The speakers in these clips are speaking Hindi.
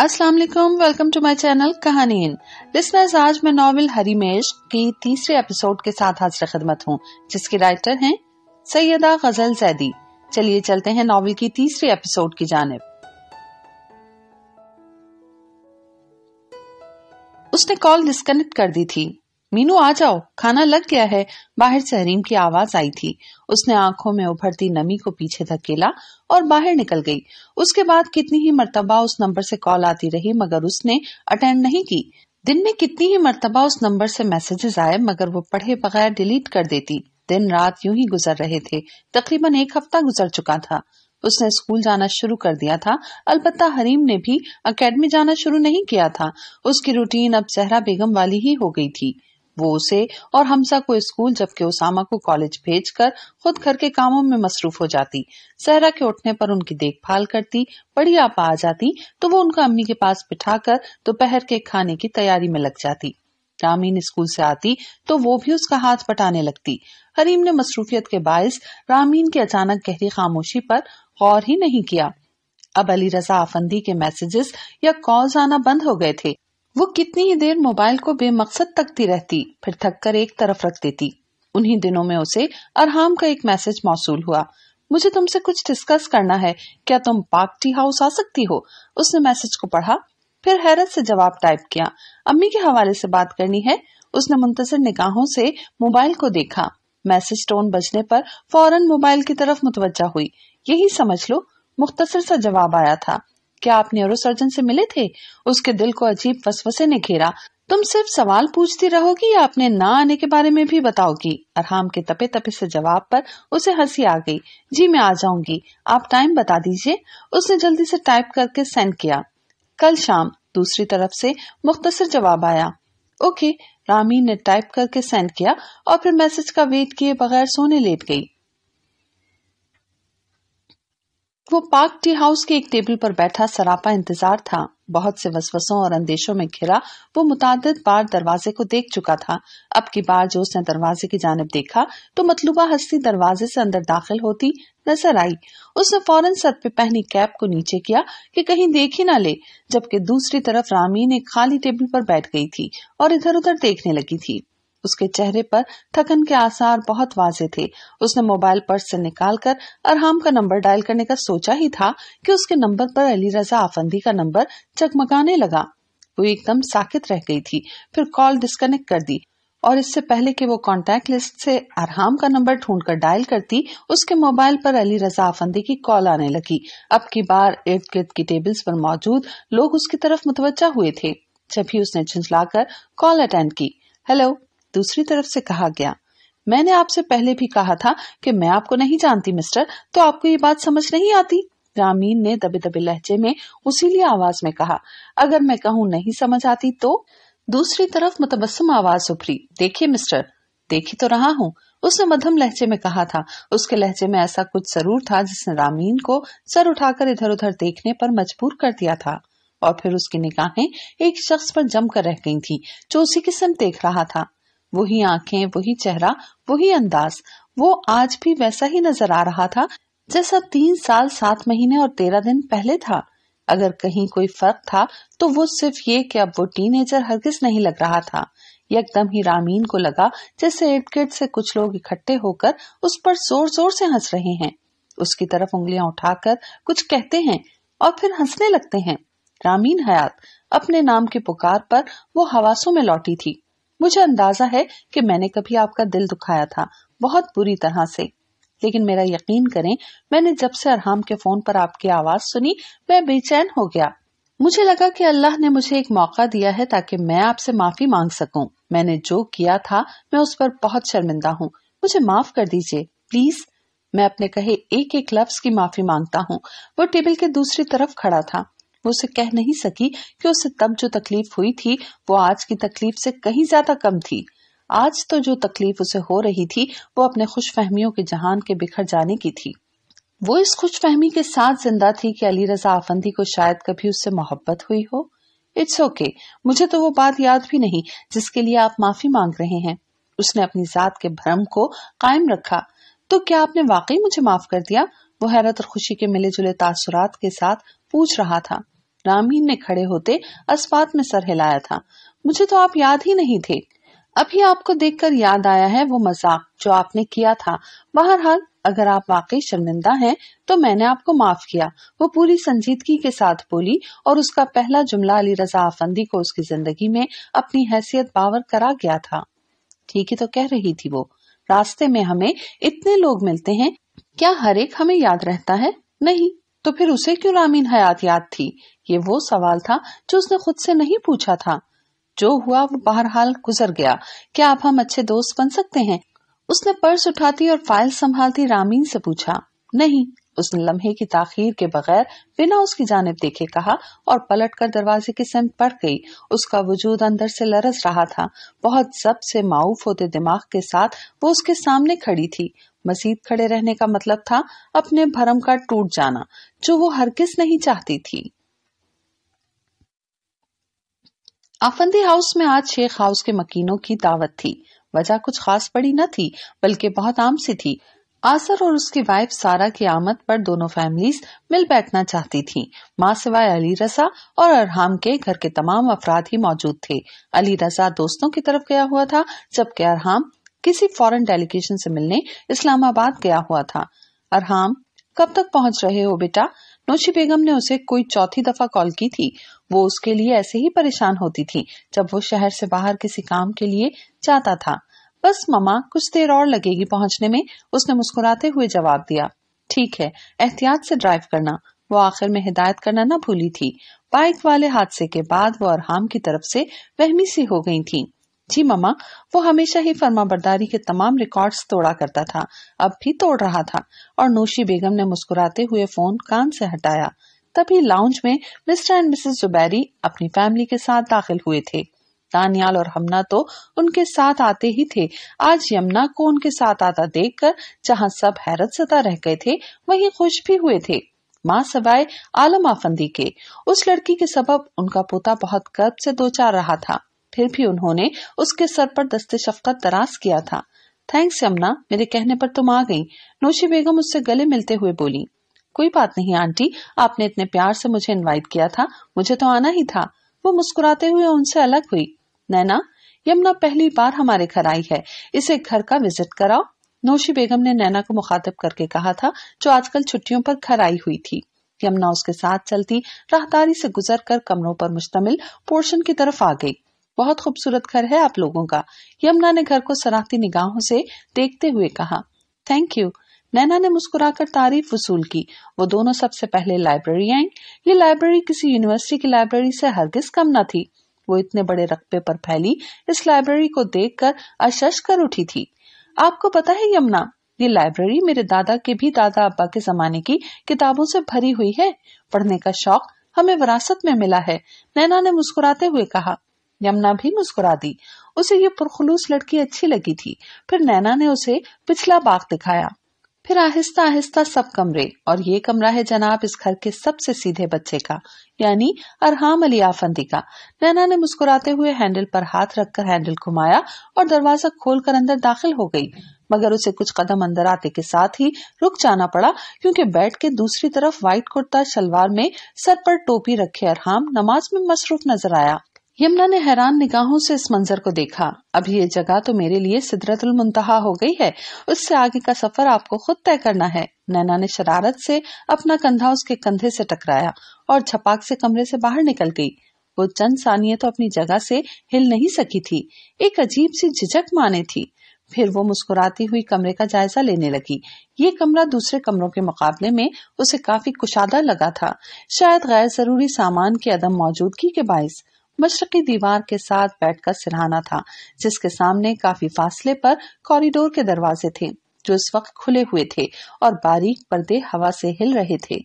अस्सलाम वालेकुम वेलकम टू माय चैनल कहानी इन लिसनर्स आज मैं नॉवल हरीमेश की तीसरे एपिसोड के साथ हाजिर खदमत हूँ जिसके राइटर हैं सैयदा गजल जैदी चलिए चलते हैं नॉवल की तीसरे एपिसोड की जानब उसने कॉल डिस्कनेक्ट कर दी थी मीनू आ जाओ खाना लग गया है बाहर से हरीम की आवाज आई थी उसने आंखों में उभरती नमी को पीछे धकेला और बाहर निकल गई उसके बाद कितनी ही मरतबा उस नंबर से कॉल आती रही मगर उसने अटेंड नहीं की दिन में कितनी ही मरतबा उस नंबर से मैसेजेस आए मगर वो पढ़े बगैर डिलीट कर देती दिन रात यूं ही गुजर रहे थे तकरीबन एक हफ्ता गुजर चुका था उसने स्कूल जाना शुरू कर दिया था अलबत्ता हरीम ने भी अकेडमी जाना शुरू नहीं किया था उसकी रूटीन अब सहरा बेगम वाली ही हो गई थी वो उसे और हमसा को स्कूल जबकि उसामा को कॉलेज भेजकर खुद घर के कामों में मसरूफ हो जाती सहरा के उठने पर उनकी देखभाल करती बड़ी आपा आ जाती तो वो उनका अम्मी के पास बिठाकर दोपहर के खाने की तैयारी में लग जाती रामीन स्कूल से आती तो वो भी उसका हाथ पटाने लगती हरीम ने मसरूफियत के बायस रामीन की अचानक गहरी खामोशी पर गौर ही नहीं किया अब अली रजा आफंदी के मैसेजेस या कॉल आना बंद हो गए थे वो कितनी ही देर मोबाइल को बेमकसद तकती रहती फिर थक कर एक तरफ रख देती उन्ही दिनों में उसे अरहाम का एक मैसेज मौसू हुआ मुझे तुमसे कुछ डिस्कस करना है क्या तुम पार्टी हाउस आ सकती हो उसने मैसेज को पढ़ा फिर हैरत से जवाब टाइप किया अम्मी के हवाले से बात करनी है उसने मुंतजर निगाहों से मोबाइल को देखा मैसेज टोन बजने पर फौरन मोबाइल की तरफ मुतवजा हुई यही समझ लो मुख्तसर सा जवाब आया था क्या आप न्यूरोसर्जन से मिले थे उसके दिल को अजीब वसवसे ने घेरा तुम सिर्फ सवाल पूछती रहोगी या अपने ना आने के बारे में भी बताओगी अरहम के तपे तपे से जवाब पर उसे हंसी आ गई जी मैं आ जाऊंगी आप टाइम बता दीजिए उसने जल्दी से टाइप करके सेंड किया कल शाम दूसरी तरफ से मुख्तसर जवाब आया ओके रामी ने टाइप करके सेंड किया और फिर मैसेज का वेट किए बगैर सोने लेट गई वो पार्क टी हाउस के एक टेबल पर बैठा सरापा इंतजार था बहुत से वसवसों और अंदेशों में घिरा वो मुताद बार दरवाजे को देख चुका था अब की बार जो उसने दरवाजे की जानब देखा तो मतलूबा हस्ती दरवाजे से अंदर दाखिल होती नजर आई उसने फौरन सर पे पहनी कैप को नीचे किया कि कहीं देख ही ना ले जबकि दूसरी तरफ रामीन एक खाली टेबल पर बैठ गई थी और इधर उधर देखने लगी थी उसके चेहरे पर थकन के आसार बहुत वाजे थे उसने मोबाइल पर्स से निकालकर अरहाम का नंबर डायल करने का सोचा ही था कि उसके नंबर पर अली रजा आफंदी का नंबर चकमकाने लगा वो एकदम साकित रह गई थी फिर कॉल डिस्कनेक्ट कर दी और इससे पहले कि वो कॉन्टेक्ट लिस्ट से अरहाम का नंबर ढूंढकर डायल करती उसके मोबाइल पर अली रजा आफंदी की कॉल आने लगी अब की बार इर्द गिर्द की टेबल्स पर मौजूद लोग उसकी तरफ मुतवजा हुए थे जब ही उसने झुंझलाकर कॉल अटेंड की हेलो दूसरी तरफ से कहा गया मैंने आपसे पहले भी कहा था कि मैं आपको नहीं जानती मिस्टर तो आपको ये बात समझ नहीं आती रामीन ने दबे दबे लहजे में उसी आवाज में कहा अगर मैं कहूँ नहीं समझ आती तो दूसरी तरफ मुतबसम आवाज उभरी देखिए मिस्टर देखी तो रहा हूँ उसने मध्यम लहजे में कहा था उसके लहजे में ऐसा कुछ जरूर था जिसने रामीन को सर उठाकर इधर उधर देखने पर मजबूर कर दिया था और फिर उसकी निगाहें एक शख्स पर जमकर रह गई थी जो उसी की देख रहा था वही आंखें वही चेहरा वही अंदाज वो आज भी वैसा ही नजर आ रहा था जैसा तीन साल सात महीने और तेरह दिन पहले था अगर कहीं कोई फर्क था तो वो सिर्फ ये कि अब वो टीनेजर हरगिज नहीं लग रहा था एकदम ही रामीन को लगा जैसे इर्द गिर्द से कुछ लोग इकट्ठे होकर उस पर जोर जोर से हंस रहे हैं उसकी तरफ उंगलियां उठाकर कुछ कहते हैं और फिर हंसने लगते हैं रामीन हयात अपने नाम की पुकार पर वो हवासों में लौटी थी मुझे अंदाजा है कि मैंने कभी आपका दिल दुखाया था बहुत बुरी तरह से लेकिन मेरा यकीन करें मैंने जब से अरहाम के फोन पर आपकी आवाज सुनी मैं बेचैन हो गया मुझे लगा कि अल्लाह ने मुझे एक मौका दिया है ताकि मैं आपसे माफी मांग सकूं। मैंने जो किया था मैं उस पर बहुत शर्मिंदा हूँ मुझे माफ कर दीजिए प्लीज मैं अपने कहे एक एक लफ्ज की माफी मांगता हूँ वो टेबल के दूसरी तरफ खड़ा था वो उसे कह नहीं सकी कि उसे तब जो तकलीफ हुई थी वो आज की तकलीफ से कहीं ज्यादा कम थी आज तो जो तकलीफ उसे हो रही थी वो अपने खुश फहमियों के जहान के बिखर जाने की थी वो इस खुश फहमी के साथ जिंदा थी कि अली रजा आफंदी को शायद कभी उससे मोहब्बत हुई हो इट्स ओके okay, मुझे तो वो बात याद भी नहीं जिसके लिए आप माफी मांग रहे हैं उसने अपनी जात के भ्रम को कायम रखा तो क्या आपने वाकई मुझे माफ कर दिया वो हैरत और खुशी के मिले जुले तासुरात के साथ पूछ रहा था रामीन ने खड़े होते अस्पात में सर हिलाया था मुझे तो आप याद ही नहीं थे अभी आपको देखकर याद आया है वो मजाक जो आपने किया था बहरहाल अगर आप वाकई शर्मिंदा हैं तो मैंने आपको माफ किया वो पूरी संजीदगी के साथ बोली और उसका पहला जुमला अली रजा अफंदी को उसकी जिंदगी में अपनी हैसियत बावर करा गया था ठीक ही तो कह रही थी वो रास्ते में हमें इतने लोग मिलते हैं क्या हर एक हमें याद रहता है नहीं तो फिर उसे क्यों रामीन हयात याद थी ये वो सवाल था जो उसने खुद से नहीं पूछा था जो हुआ वो बहरहाल गुजर गया क्या आप हम अच्छे दोस्त बन सकते हैं उसने पर्स उठाती और फाइल संभालती रामीन से पूछा नहीं उसने लम्हे की ताखीर के बगैर बिना उसकी जानब देखे कहा और पलटकर दरवाजे के सम पड़ गई उसका वजूद अंदर से लरस रहा था बहुत जब से माऊफ होते दिमाग के साथ वो उसके सामने खड़ी थी मसीद खड़े रहने का मतलब था अपने भरम का टूट जाना जो वो किस नहीं चाहती थी आफंदी हाउस में आज शेख हाउस के मकीनों की दावत थी वजह कुछ खास बड़ी न थी बल्कि बहुत आम सी थी आसर और उसकी वाइफ सारा की आमद पर दोनों फैमिलीज मिल बैठना चाहती थीं। माँ सिवाय अली रसा और अरहाम के घर के तमाम अफराद ही मौजूद थे अली रसा दोस्तों की तरफ गया हुआ था जबकि अरहाम किसी फॉरेन डेलीगेशन से मिलने इस्लामाबाद गया हुआ था अरहाम कब तक पहुंच रहे हो बेटा नोशी बेगम ने उसे कोई चौथी दफा कॉल की थी वो उसके लिए ऐसे ही परेशान होती थी जब वो शहर से बाहर किसी काम के लिए जाता था बस ममा कुछ देर और लगेगी पहुंचने में उसने मुस्कुराते हुए जवाब दिया ठीक है एहतियात से ड्राइव करना वो आखिर में हिदायत करना ना भूली थी बाइक वाले हादसे के बाद वो अरहाम की तरफ से वहमी सी हो गई थी जी मम्मा वो हमेशा ही फर्मा बरदारी के तमाम रिकॉर्ड्स तोड़ा करता था अब भी तोड़ रहा था और नोशी बेगम ने मुस्कुराते हुए फोन कान से हटाया तभी लाउंज में मिस्टर एंड मिसेस जुबैरी अपनी फैमिली के साथ दाखिल हुए थे दानियाल और हमना तो उनके साथ आते ही थे आज यमुना को उनके साथ आता देख कर जहाँ सब हैरत सता रह गए थे वही खुश भी हुए थे माँ सवाए आलम आफंदी के उस लड़की के सबब उनका पोता बहुत गर्व से दो चार रहा था फिर भी उन्होंने उसके सर पर दस्ते शफकत दराज किया था थैंक्स यमुना मेरे कहने पर तुम आ गई नोशी बेगम उससे गले मिलते हुए बोली कोई बात नहीं आंटी आपने इतने प्यार से मुझे इनवाइट किया था मुझे तो आना ही था वो मुस्कुराते हुए उनसे अलग हुई नैना यमुना पहली बार हमारे घर आई है इसे घर का विजिट कराओ नौशी बेगम ने नैना को मुखातिब करके कहा था जो आजकल छुट्टियों पर घर आई हुई थी यमुना उसके साथ चलती राहदारी से गुजर कर कमरों पर मुश्तमिल पोर्शन की तरफ आ गई बहुत खूबसूरत घर है आप लोगों का यमुना ने घर को सराहती निगाहों से देखते हुए कहा थैंक यू नैना ने मुस्कुराकर तारीफ वसूल की वो दोनों सबसे पहले लाइब्रेरी आई ये लाइब्रेरी किसी यूनिवर्सिटी की लाइब्रेरी से हरगिज कम न थी वो इतने बड़े रकबे पर फैली इस लाइब्रेरी को कर अशश कर उठी थी आपको पता है यमुना ये लाइब्रेरी मेरे दादा के भी दादा अब्बा के जमाने की किताबों से भरी हुई है पढ़ने का शौक हमें विरासत में मिला है नैना ने मुस्कुराते हुए कहा यमुना भी मुस्कुरा दी उसे ये पुरखलूस लड़की अच्छी लगी थी फिर नैना ने उसे पिछला बाग दिखाया फिर आहिस्ता आहिस्ता सब कमरे और ये कमरा है जनाब इस घर के सबसे सीधे बच्चे का यानी अरहाम अली आफंदी का नैना ने मुस्कुराते हुए हैंडल पर हाथ रखकर हैंडल घुमाया और दरवाजा खोलकर अंदर दाखिल हो गई मगर उसे कुछ कदम अंदर आते के साथ ही रुक जाना पड़ा क्योंकि बेड के दूसरी तरफ व्हाइट कुर्ता शलवार में सर पर टोपी रखे अरहाम नमाज में मसरूफ नजर आया यमुना ने हैरान निगाहों से इस मंजर को देखा अभी ये जगह तो मेरे लिए सिदरतुल मुंतहा हो गई है उससे आगे का सफर आपको खुद तय करना है नैना ने शरारत से अपना कंधा उसके कंधे से टकराया और झपाक से कमरे से बाहर निकल गई वो चंद सानिये तो अपनी जगह से हिल नहीं सकी थी एक अजीब सी झिझक माने थी फिर वो मुस्कुराती हुई कमरे का जायजा लेने लगी ये कमरा दूसरे कमरों के मुकाबले में उसे काफी कुशादा लगा था शायद गैर जरूरी सामान के अदम मौजूदगी के बायस मशरकी दीवार के साथ बैठकर सिरहाना था जिसके सामने काफी फासले पर कॉरिडोर के दरवाजे थे जो इस वक्त खुले हुए थे और बारीक पर्दे हवा से हिल रहे थे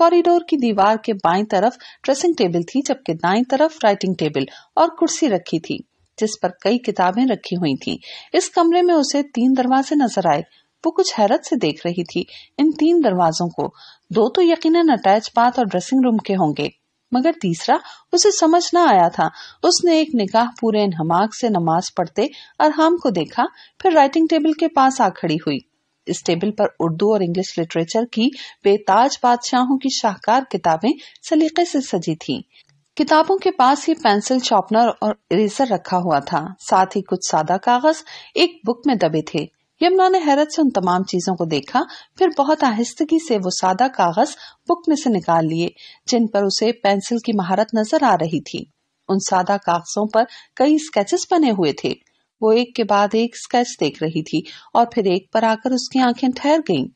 कॉरिडोर की दीवार के बाएं तरफ ड्रेसिंग टेबल थी जबकि दाएं तरफ राइटिंग टेबल और कुर्सी रखी थी जिस पर कई किताबें रखी हुई थी इस कमरे में उसे तीन दरवाजे नजर आए वो कुछ हैरत से देख रही थी इन तीन दरवाजों को दो तो यकीनन अटैच बाथ और ड्रेसिंग रूम के होंगे मगर तीसरा उसे समझ न आया था उसने एक निकाह पूरे नमाक से नमाज पढ़ते अरहाम को देखा फिर राइटिंग टेबल के पास आ खड़ी हुई इस टेबल पर उर्दू और इंग्लिश लिटरेचर की बेताज बादशाहों की शाहकार किताबें सलीके से सजी थीं। किताबों के पास ही पेंसिल शॉर्पनर और इरेजर रखा हुआ था साथ ही कुछ सादा कागज एक बुक में दबे थे यमुना ने हैरत से उन तमाम चीजों को देखा फिर बहुत आहिस्तगी से वो सादा कागज बुक में से निकाल लिए जिन पर उसे पेंसिल की महारत नजर आ रही थी उन सादा कागजों पर कई स्केचेस बने हुए थे वो एक के बाद एक स्केच देख रही थी और फिर एक पर आकर उसकी आंखें ठहर गईं।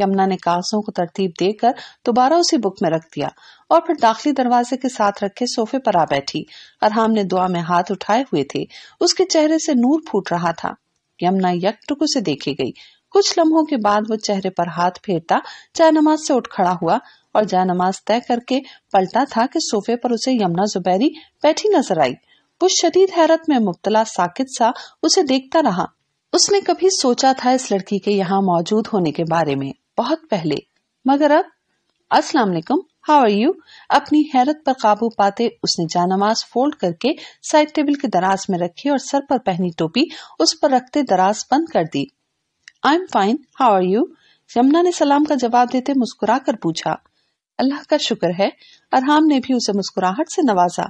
यमुना ने कागजों को तरतीब देकर दोबारा उसे बुक में रख दिया और फिर दाखिली दरवाजे के साथ रखे सोफे पर आ बैठी अरहाम ने दुआ में हाथ उठाए हुए थे उसके चेहरे से नूर फूट रहा था यमुना यकटुकु से देखी गई कुछ लम्हों के बाद वो चेहरे पर हाथ फेरता जय नमाज से उठ खड़ा हुआ और जय नमाज तय करके पलटा था कि सोफे पर उसे यमुना जुबैरी बैठी नजर आई वो शदीद हैरत में मुब्तला साकित सा उसे देखता रहा उसने कभी सोचा था इस लड़की के यहाँ मौजूद होने के बारे में बहुत पहले मगर अब असलामेकुम वालेकुम हाउ आर यू अपनी हैरत पर काबू पाते उसने जानमाज फोल्ड करके साइड टेबल के दराज में रखी और सर पर पहनी टोपी उस पर रखते दराज बंद कर दी I am fine how are you Yamuna ने सलाम का जवाब देते मुस्कुरा कर पूछा अल्लाह का शुक्र है अरहाम ने भी उसे मुस्कुराहट से नवाजा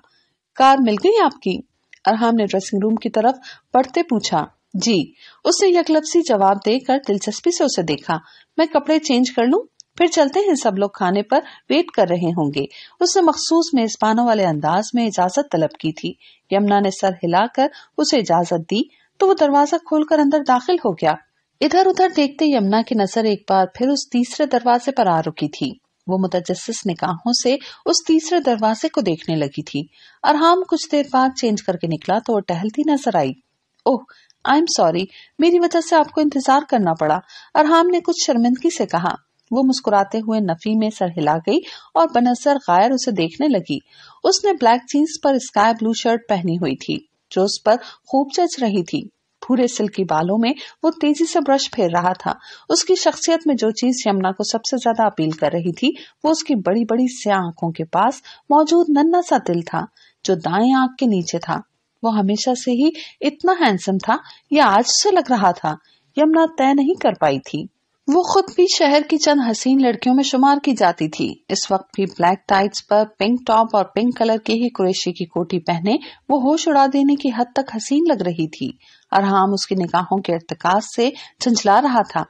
कार मिल गई आपकी अरहाम ने ड्रेसिंग रूम की तरफ पढ़ते पूछा जी उसने यकलपसी जवाब देकर दिलचस्पी से उसे देखा मैं कपड़े चेंज कर लूँ फिर चलते हैं सब लोग खाने पर वेट कर रहे होंगे उसने मखसूस मेजबानों वाले अंदाज में इजाजत तलब की थी यमुना ने सर हिलाकर उसे इजाजत दी तो वो दरवाजा खोलकर अंदर दाखिल हो गया इधर उधर देखते यमुना की नजर एक बार फिर उस तीसरे दरवाजे पर आ रुकी थी वो मुतजस निकाहों से उस तीसरे दरवाजे को देखने लगी थी अरहाम कुछ देर बाद चेंज करके निकला तो वो टहलती नजर आई ओह आई एम सॉरी मेरी वजह से आपको इंतजार करना पड़ा अरहाम ने कुछ शर्मिंदगी से कहा वो मुस्कुराते हुए नफी में सर हिला गई और बनसर गायर उसे देखने लगी उसने ब्लैक जीन्स पर स्काई ब्लू शर्ट पहनी हुई थी जो उस पर खूब जच रही थी भूरे सिल्की बालों में वो तेजी से ब्रश फेर रहा था उसकी शख्सियत में जो चीज यमुना को सबसे ज्यादा अपील कर रही थी वो उसकी बड़ी बड़ी से आंखों के पास मौजूद नन्ना सा दिल था जो दाएं आंख के नीचे था वो हमेशा से ही इतना हैंडसम था यह आज से लग रहा था यमुना तय नहीं कर पाई थी वो खुद भी शहर की चंद हसीन लड़कियों में शुमार की जाती थी इस वक्त भी ब्लैक टाइट्स पर पिंक टॉप और पिंक कलर की ही कुरेशी की कोटी पहने वो होश उड़ा देने की हद तक हसीन लग रही थी और हम उसकी निगाहों के इरतकाज से झंझला रहा था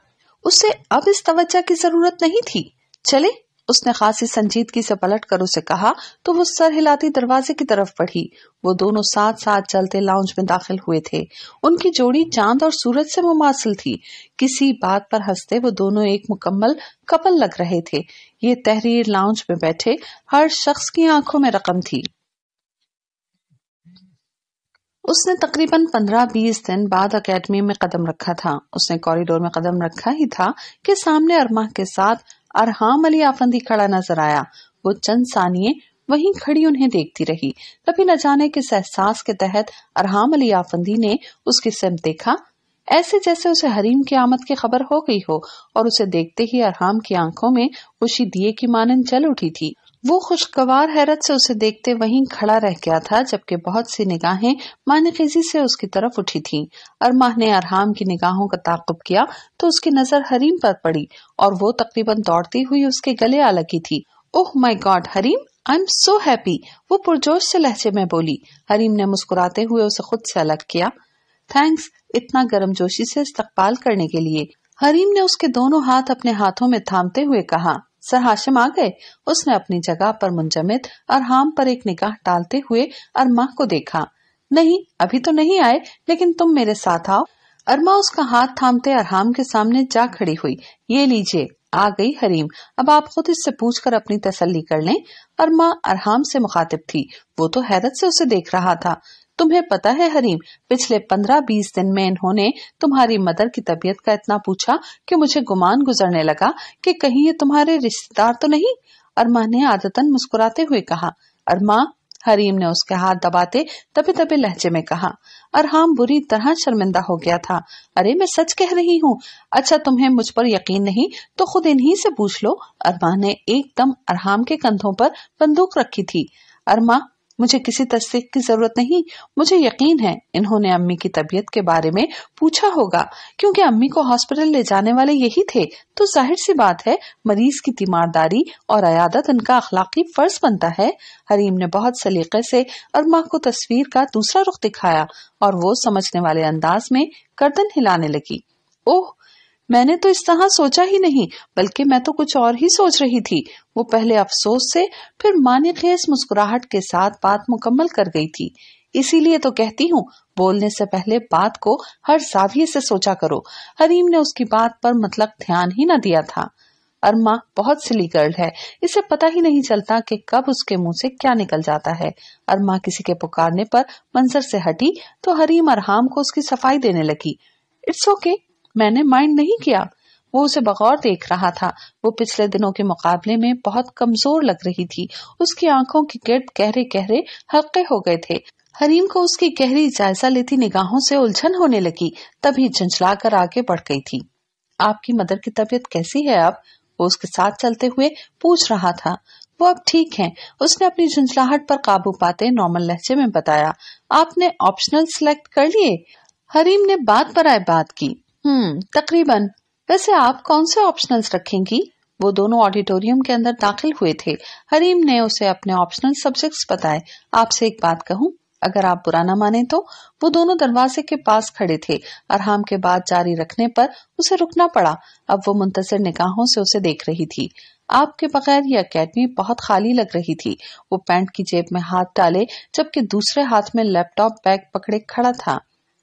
उसे अब इस तवज्जा की जरूरत नहीं थी चले उसने खासी संजीदगी से पलट कर उसे कहा तो वो सर हिलाती दरवाजे की तरफ बढ़ी वो दोनों साथ साथ चलते लाउंज में दाखिल हुए थे उनकी जोड़ी चांद और सूरज से मुमासिल थी किसी बात पर हंसते वो दोनों एक मुकम्मल कपल लग रहे थे ये तहरीर लाउंज में बैठे हर शख्स की आंखों में रकम थी उसने तकरीबन पंद्रह बीस दिन बाद अकेडमी में कदम रखा था उसने कॉरिडोर में कदम रखा ही था कि सामने अरमा के साथ अरहाम अली आफंदी खड़ा नजर आया वो चंद सानिये वहीं खड़ी उन्हें देखती रही तभी न जाने किस एहसास के तहत अरहाम अली आफंदी ने उसकी सिम देखा ऐसे जैसे उसे हरीम की आमद की खबर हो गई हो और उसे देखते ही अरहाम की आंखों में उसी दिए की मानन चल उठी थी वो खुशगवार हैरत से उसे देखते वहीं खड़ा रह गया था जबकि बहुत सी निगाहें मानखेजी से उसकी तरफ उठी थीं। माह ने अरहाम की निगाहों का ताकुब किया तो उसकी नजर हरीम पर पड़ी और वो तकरीबन दौड़ती हुई उसके गले आ लगी थी oh my god Hareem I am so happy वो पुरजोश से लहजे में बोली हरीम ने मुस्कुराते हुए उसे खुद से अलग किया थैंक्स इतना जोशी से इस्तकबाल करने के लिए हरीम ने उसके दोनों हाथ अपने हाथों में थामते हुए कहा सर हाशिम आ गए उसने अपनी जगह पर मुंजमित और हाम पर एक निगाह डालते हुए अरमा को देखा नहीं अभी तो नहीं आए लेकिन तुम मेरे साथ आओ अरमा उसका हाथ थामते अरहाम के सामने जा खड़ी हुई ये लीजिए आ गई हरीम अब आप खुद इससे पूछ कर अपनी तसल्ली कर लें अरमा अरहाम से मुखातिब थी वो तो हैरत से उसे देख रहा था तुम्हें पता है हरीम पिछले पंद्रह बीस दिन में इन्होंने तुम्हारी मदर की तबीयत का इतना पूछा कि मुझे गुमान गुजरने लगा कि कहीं ये तुम्हारे रिश्तेदार तो नहीं अरमा ने आदतन मुस्कुराते हुए कहा अरमा हरीम ने उसके हाथ दबाते तभी तभी लहजे में कहा अरहाम बुरी तरह शर्मिंदा हो गया था अरे मैं सच कह रही हूँ अच्छा तुम्हें मुझ पर यकीन नहीं तो खुद इन्हीं से पूछ लो अरमा ने एकदम अरहाम के कंधों पर बंदूक रखी थी अरमा मुझे किसी तस्दीक की जरूरत नहीं मुझे यकीन है इन्होंने अम्मी की तबीयत के बारे में पूछा होगा क्योंकि अम्मी को हॉस्पिटल ले जाने वाले यही थे तो जाहिर सी बात है मरीज की तीमारदारी और अयादत उनका अखलाकी फर्ज बनता है हरीम ने बहुत सलीके से अरमा को तस्वीर का दूसरा रुख दिखाया और वो समझने वाले अंदाज में गर्दन हिलाने लगी ओह मैंने तो इस तरह सोचा ही नहीं बल्कि मैं तो कुछ और ही सोच रही थी वो पहले अफसोस से फिर माने खेस मुस्कुराहट के साथ बात मुकम्मल कर गई थी इसीलिए तो कहती हूँ बोलने से पहले बात को हर साविये से सोचा करो हरीम ने उसकी बात पर मतलब ध्यान ही न दिया था अरमा बहुत सिली गर्ल है इसे पता ही नहीं चलता कि कब उसके मुंह से क्या निकल जाता है अरमा किसी के पुकारने पर मंजर से हटी तो हरीम अरहाम को उसकी सफाई देने लगी इट्स ओके okay, मैंने माइंड नहीं किया वो उसे बगौर देख रहा था वो पिछले दिनों के मुकाबले में बहुत कमजोर लग रही थी उसकी आंखों के गिर्द गहरे गहरे हल्के हो गए थे हरीम को उसकी गहरी जायजा लेती निगाहों से उलझन होने लगी तभी झंझला कर आगे बढ़ गई थी आपकी मदर की तबीयत कैसी है अब वो उसके साथ चलते हुए पूछ रहा था वो अब ठीक है उसने अपनी झुंझलाहट पर काबू पाते नॉर्मल लहजे में बताया आपने ऑप्शनल सिलेक्ट कर लिए हरीम ने बात पर आए बात की हम्म तकरीबन वैसे आप कौन से ऑप्शनल्स रखेंगी वो दोनों ऑडिटोरियम के अंदर दाखिल हुए थे हरीम ने उसे अपने ऑप्शनल सब्जेक्ट्स बताए आपसे एक बात कहूँ अगर आप बुरा ना माने तो वो दोनों दरवाजे के पास खड़े थे अरहम के बाद जारी रखने पर उसे रुकना पड़ा अब वो मुंतजर निगाहों से उसे देख रही थी आपके बगैर ये अकेडमी बहुत खाली लग रही थी वो पैंट की जेब में हाथ डाले जबकि दूसरे हाथ में लैपटॉप बैग पकड़े खड़ा था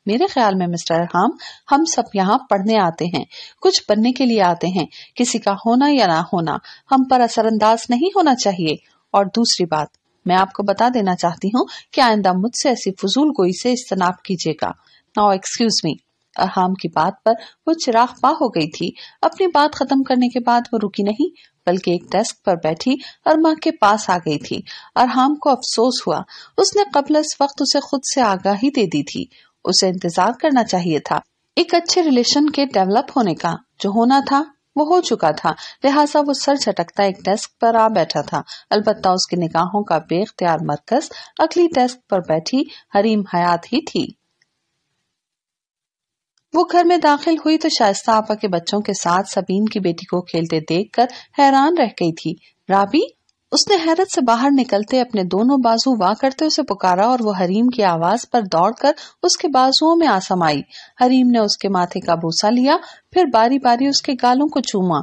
मेरे ख्याल में मिस्टर हाम हम सब यहाँ पढ़ने आते हैं कुछ बनने के लिए आते हैं किसी का होना या ना होना हम पर असरअंदाज नहीं होना चाहिए और दूसरी बात मैं आपको बता देना चाहती हूँ कि आइंदा मुझसे ऐसी फजूल गोई से इज्तनाब कीजिएगा नाउ एक्सक्यूज मी अरहाम की बात पर वो चिराग पा हो गई थी अपनी बात खत्म करने के बाद वो रुकी नहीं बल्कि एक डेस्क पर बैठी अरमा के पास आ गई थी अरहाम को अफसोस हुआ उसने कबल इस वक्त उसे खुद से आगाही दे दी थी उसे इंतजार करना चाहिए था एक अच्छे रिलेशन के डेवलप होने का जो होना था वो हो चुका था लिहाजा वो सर झटकता एक डेस्क पर आ बैठा था अलबत्ता उसकी निगाहों का बेख्तियार मरकज अगली डेस्क पर बैठी हरीम हयात ही थी वो घर में दाखिल हुई तो शायस्ता आपा के बच्चों के साथ सबीन की बेटी को खेलते देखकर हैरान रह गई थी राबी उसने हैरत से बाहर निकलते अपने दोनों बाजू वाह करते उसे पुकारा और वो हरीम की आवाज पर दौड़कर उसके बाजुओं में आसम आई हरीम ने उसके माथे का भूसा लिया फिर बारी बारी उसके गालों को चूमा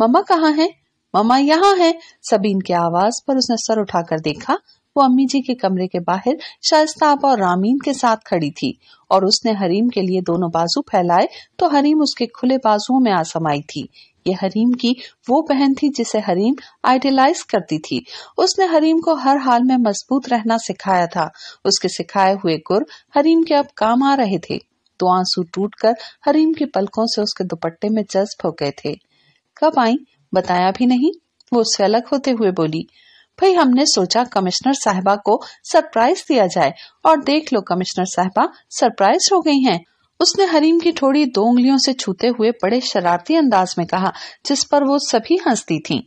ममा कहाँ है ममा यहाँ है सबीन की आवाज पर उसने सर उठाकर देखा वो अम्मी जी के कमरे के बाहर शाइस्ताब और रामीन के साथ खड़ी थी और उसने हरीम के लिए दोनों बाजू फैलाए तो हरीम उसके खुले बाजुओं में आसम आई थी ये हरीम की वो बहन थी जिसे हरीम आइडियलाइज करती थी उसने हरीम को हर हाल में मजबूत रहना सिखाया था उसके सिखाए हुए गुर हरीम के अब काम आ रहे थे तो आंसू टूटकर हरीम की पलकों से उसके दुपट्टे में जज्ब हो गए थे कब आई बताया भी नहीं वो अलग होते हुए बोली भाई हमने सोचा कमिश्नर साहबा को सरप्राइज दिया जाए और देख लो कमिश्नर साहबा सरप्राइज हो गई हैं उसने हरीम की थोड़ी दो उंगलियों से छूते हुए बड़े शरारती अंदाज में कहा जिस पर वो सभी हंसती थीं।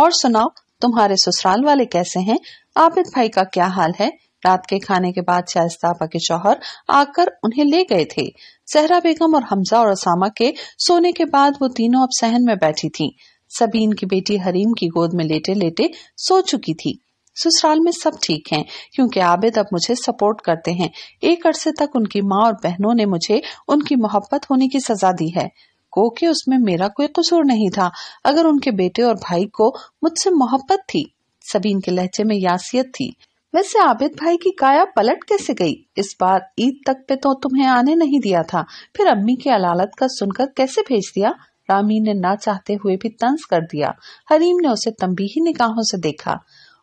और सुनाओ तुम्हारे ससुराल वाले कैसे हैं आबिद भाई का क्या हाल है रात के खाने के बाद शाइस्तापा के शौहर आकर उन्हें ले गए थे सहरा बेगम और हमजा और असामा के सोने के बाद वो तीनों अब सहन में बैठी थी सबीन की बेटी हरीम की गोद में लेटे लेटे सो चुकी थी ससुराल में सब ठीक हैं क्योंकि आबिद अब मुझे सपोर्ट करते हैं एक अरसे तक उनकी माँ और बहनों ने मुझे उनकी मोहब्बत होने की सजा दी है को के उसमें मेरा कोई कसूर नहीं था अगर उनके बेटे और भाई को मुझसे मोहब्बत थी सबीन के लहजे में यासियत थी वैसे आबिद भाई की काया पलट कैसे गई इस बार ईद तक पे तो तुम्हें आने नहीं दिया था फिर अम्मी की अलालत का सुनकर कैसे भेज दिया रामी ने ना चाहते हुए भी तंज कर दिया हरीम ने उसे तंबी ही निगाहों से देखा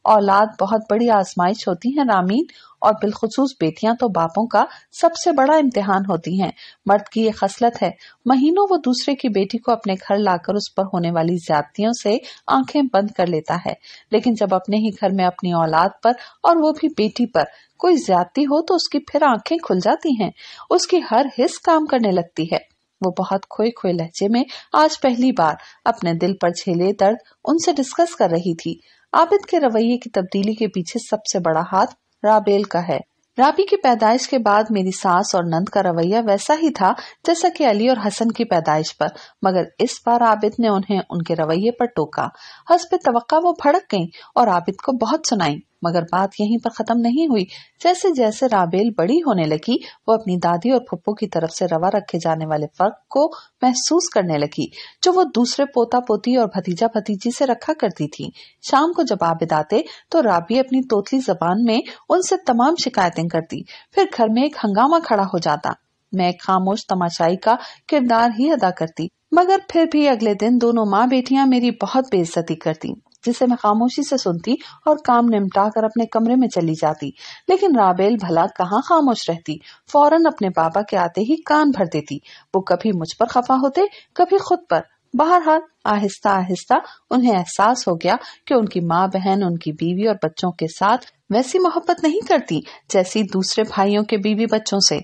औलाद बहुत बड़ी आजमाइश होती है रामीन और बिलखसूस बेटियां तो बापों का सबसे बड़ा इम्तिहान होती हैं मर्द की ये खसलत है महीनों वो दूसरे की बेटी को अपने घर लाकर उस पर होने वाली ज्यादतियों से आंखें बंद कर लेता है लेकिन जब अपने ही घर में अपनी औलाद पर और वो भी बेटी पर कोई ज्यादती हो तो उसकी फिर आंखें खुल जाती है उसकी हर हिस्स काम करने लगती है वो बहुत खोए खोए लहजे में आज पहली बार अपने दिल पर झेले दर्द उनसे डिस्कस कर रही थी आबिद के रवैये की तब्दीली के पीछे सबसे बड़ा हाथ राबेल का है राबी की पैदाइश के बाद मेरी सास और नंद का रवैया वैसा ही था जैसा कि अली और हसन की पैदाइश पर मगर इस बार आबिद ने उन्हें उनके रवैये पर टोका पे तो वो भड़क गईं और आबिद को बहुत सुनाई मगर बात यहीं पर खत्म नहीं हुई जैसे जैसे राबेल बड़ी होने लगी वो अपनी दादी और पप्पो की तरफ से रवा रखे जाने वाले फर्क को महसूस करने लगी जो वो दूसरे पोता पोती और भतीजा भतीजी से रखा करती थी शाम को जब आबिद आते तो राबी अपनी तोतली जबान में उनसे तमाम शिकायतें करती फिर घर में एक हंगामा खड़ा हो जाता मैं खामोश तमाशाई का किरदार ही अदा करती मगर फिर भी अगले दिन दोनों माँ बेटियाँ मेरी बहुत बेइज्जती करती जिसे मैं खामोशी से सुनती और काम निपटा कर अपने कमरे में चली जाती लेकिन राबेल भला कहाँ खामोश रहती फौरन अपने पापा के आते ही कान भर देती वो कभी मुझ पर खफा होते कभी खुद पर बहरहाल आहिस्ता आहिस्ता उन्हें एहसास हो गया कि उनकी माँ बहन उनकी बीवी और बच्चों के साथ वैसी मोहब्बत नहीं करती जैसी दूसरे भाइयों के बीवी बच्चों से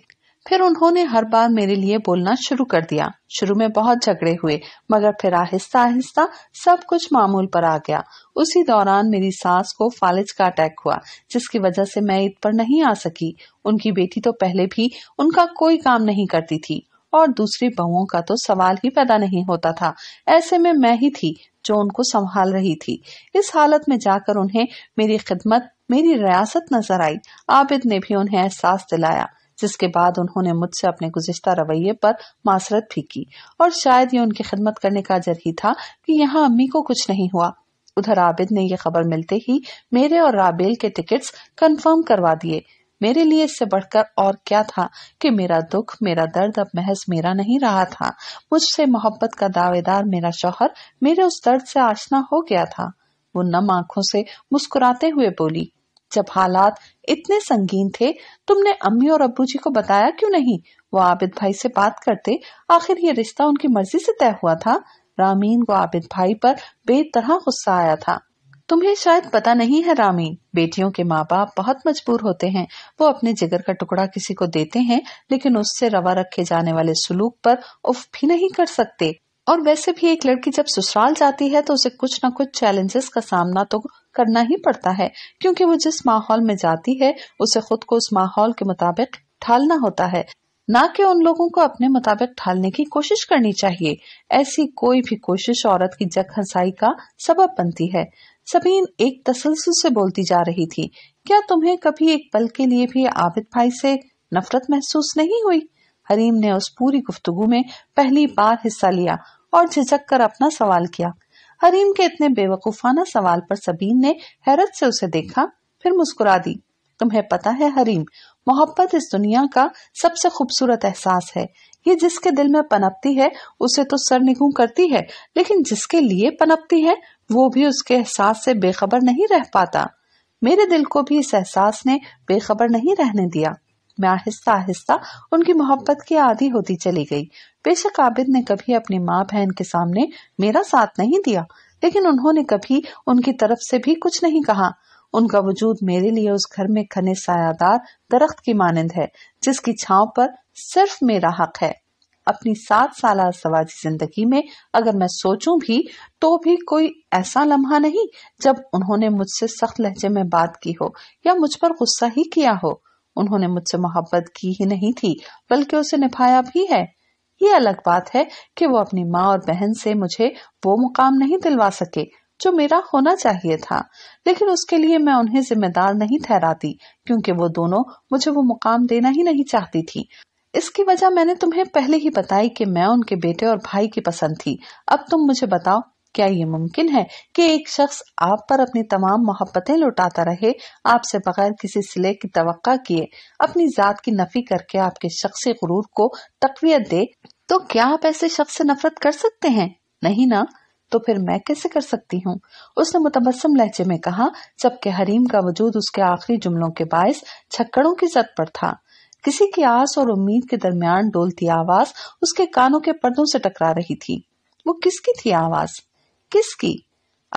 फिर उन्होंने हर बार मेरे लिए बोलना शुरू कर दिया शुरू में बहुत झगड़े हुए मगर फिर आहिस्ता आहिस्ता सब कुछ मामूल पर आ गया उसी दौरान मेरी सास को फालिज का अटैक हुआ जिसकी वजह से मैं ईद पर नहीं आ सकी उनकी बेटी तो पहले भी उनका कोई काम नहीं करती थी और दूसरी बहुओं का तो सवाल ही पैदा नहीं होता था ऐसे में मैं ही थी जो उनको संभाल रही थी इस हालत में जाकर उन्हें मेरी खिदमत मेरी रियासत नजर आई आबिद ने भी उन्हें एहसास दिलाया जिसके बाद उन्होंने मुझसे अपने गुजश्ता रवैये पर मासरत भी की और शायद ये उनकी खिदमत करने का जर ही था कि यहाँ अम्मी को कुछ नहीं हुआ उधर आबिद ने यह खबर मिलते ही मेरे और राबेल के टिकट्स कंफर्म करवा दिए मेरे लिए इससे बढ़कर और क्या था कि मेरा दुख मेरा दर्द अब महज मेरा नहीं रहा था मुझसे मोहब्बत का दावेदार मेरा शौहर मेरे उस दर्द से आशना हो गया था वो नम आंखों से मुस्कुराते हुए बोली जब हालात इतने संगीन थे तुमने अम्मी और अबू जी को बताया क्यों नहीं वो आबिद भाई से बात करते आखिर ये रिश्ता उनकी मर्जी से तय हुआ था रामीन को आबिद भाई पर बेतरह गुस्सा आया था तुम्हें शायद पता नहीं है रामीन बेटियों के माँ बाप बहुत मजबूर होते हैं वो अपने जिगर का टुकड़ा किसी को देते हैं लेकिन उससे रवा रखे जाने वाले सुलूक पर उफ भी नहीं कर सकते और वैसे भी एक लड़की जब ससुराल जाती है तो उसे कुछ न कुछ चैलेंजेस का सामना तो करना ही पड़ता है क्योंकि वो जिस माहौल में जाती है उसे खुद को उस माहौल के मुताबिक ढालना होता है न कि उन लोगों को अपने मुताबिक ढालने की कोशिश करनी चाहिए ऐसी कोई भी कोशिश औरत की जग हंसाई का सबब बनती है सबीन एक तसलसल से बोलती जा रही थी क्या तुम्हें कभी एक पल के लिए भी आबिद भाई से नफरत महसूस नहीं हुई हरीम ने उस पूरी गुफ्तगु में पहली बार हिस्सा लिया और झिझक कर अपना सवाल किया हरीम के इतने बेवकूफाना सवाल पर सबीन ने हैरत से उसे देखा फिर मुस्कुरा दी तुम्हें पता है हरीम मोहब्बत इस दुनिया का सबसे खूबसूरत एहसास है ये जिसके दिल में पनपती है उसे तो सर निगू करती है लेकिन जिसके लिए पनपती है वो भी उसके एहसास से बेखबर नहीं रह पाता मेरे दिल को भी इस एहसास ने बेखबर नहीं रहने दिया मैं आहिस्ता आहिस्ता उनकी मोहब्बत की आदि होती चली गई बेशक आबिद ने कभी अपनी माँ बहन के सामने मेरा साथ नहीं दिया लेकिन उन्होंने कभी उनकी तरफ से भी कुछ नहीं कहा उनका वजूद मेरे लिए उस घर में खने सायादार दरख्त की मानंद है जिसकी छाव पर सिर्फ मेरा हक है अपनी सात साल सवाजी जिंदगी में अगर मैं सोचूं भी तो भी कोई ऐसा लम्हा नहीं जब उन्होंने मुझसे सख्त लहजे में बात की हो या मुझ पर गुस्सा ही किया हो उन्होंने मुझसे मोहब्बत की ही नहीं थी बल्कि उसे निभाया भी है ये अलग बात है कि वो अपनी माँ और बहन से मुझे वो मुकाम नहीं दिलवा सके जो मेरा होना चाहिए था लेकिन उसके लिए मैं उन्हें जिम्मेदार नहीं ठहराती क्योंकि वो दोनों मुझे वो मुकाम देना ही नहीं चाहती थी इसकी वजह मैंने तुम्हें पहले ही बताई कि मैं उनके बेटे और भाई की पसंद थी अब तुम मुझे बताओ क्या ये मुमकिन है कि एक शख्स आप पर अपनी तमाम मोहब्बतें लुटाता रहे आपसे बगैर किसी सिले की तवक्का किए अपनी जात की नफी करके आपके शख्सी गुरूर को तकवीत दे तो क्या आप ऐसे शख्स से नफरत कर सकते हैं नहीं ना तो फिर मैं कैसे कर सकती हूँ उसने मुतबसम लहजे में कहा जबकि हरीम का वजूद उसके आखिरी जुमलों के बायस छक्कड़ों की जद पर था किसी की आस और उम्मीद के दरमियान डोलती आवाज उसके कानों के पर्दों से टकरा रही थी वो किसकी थी आवाज किसकी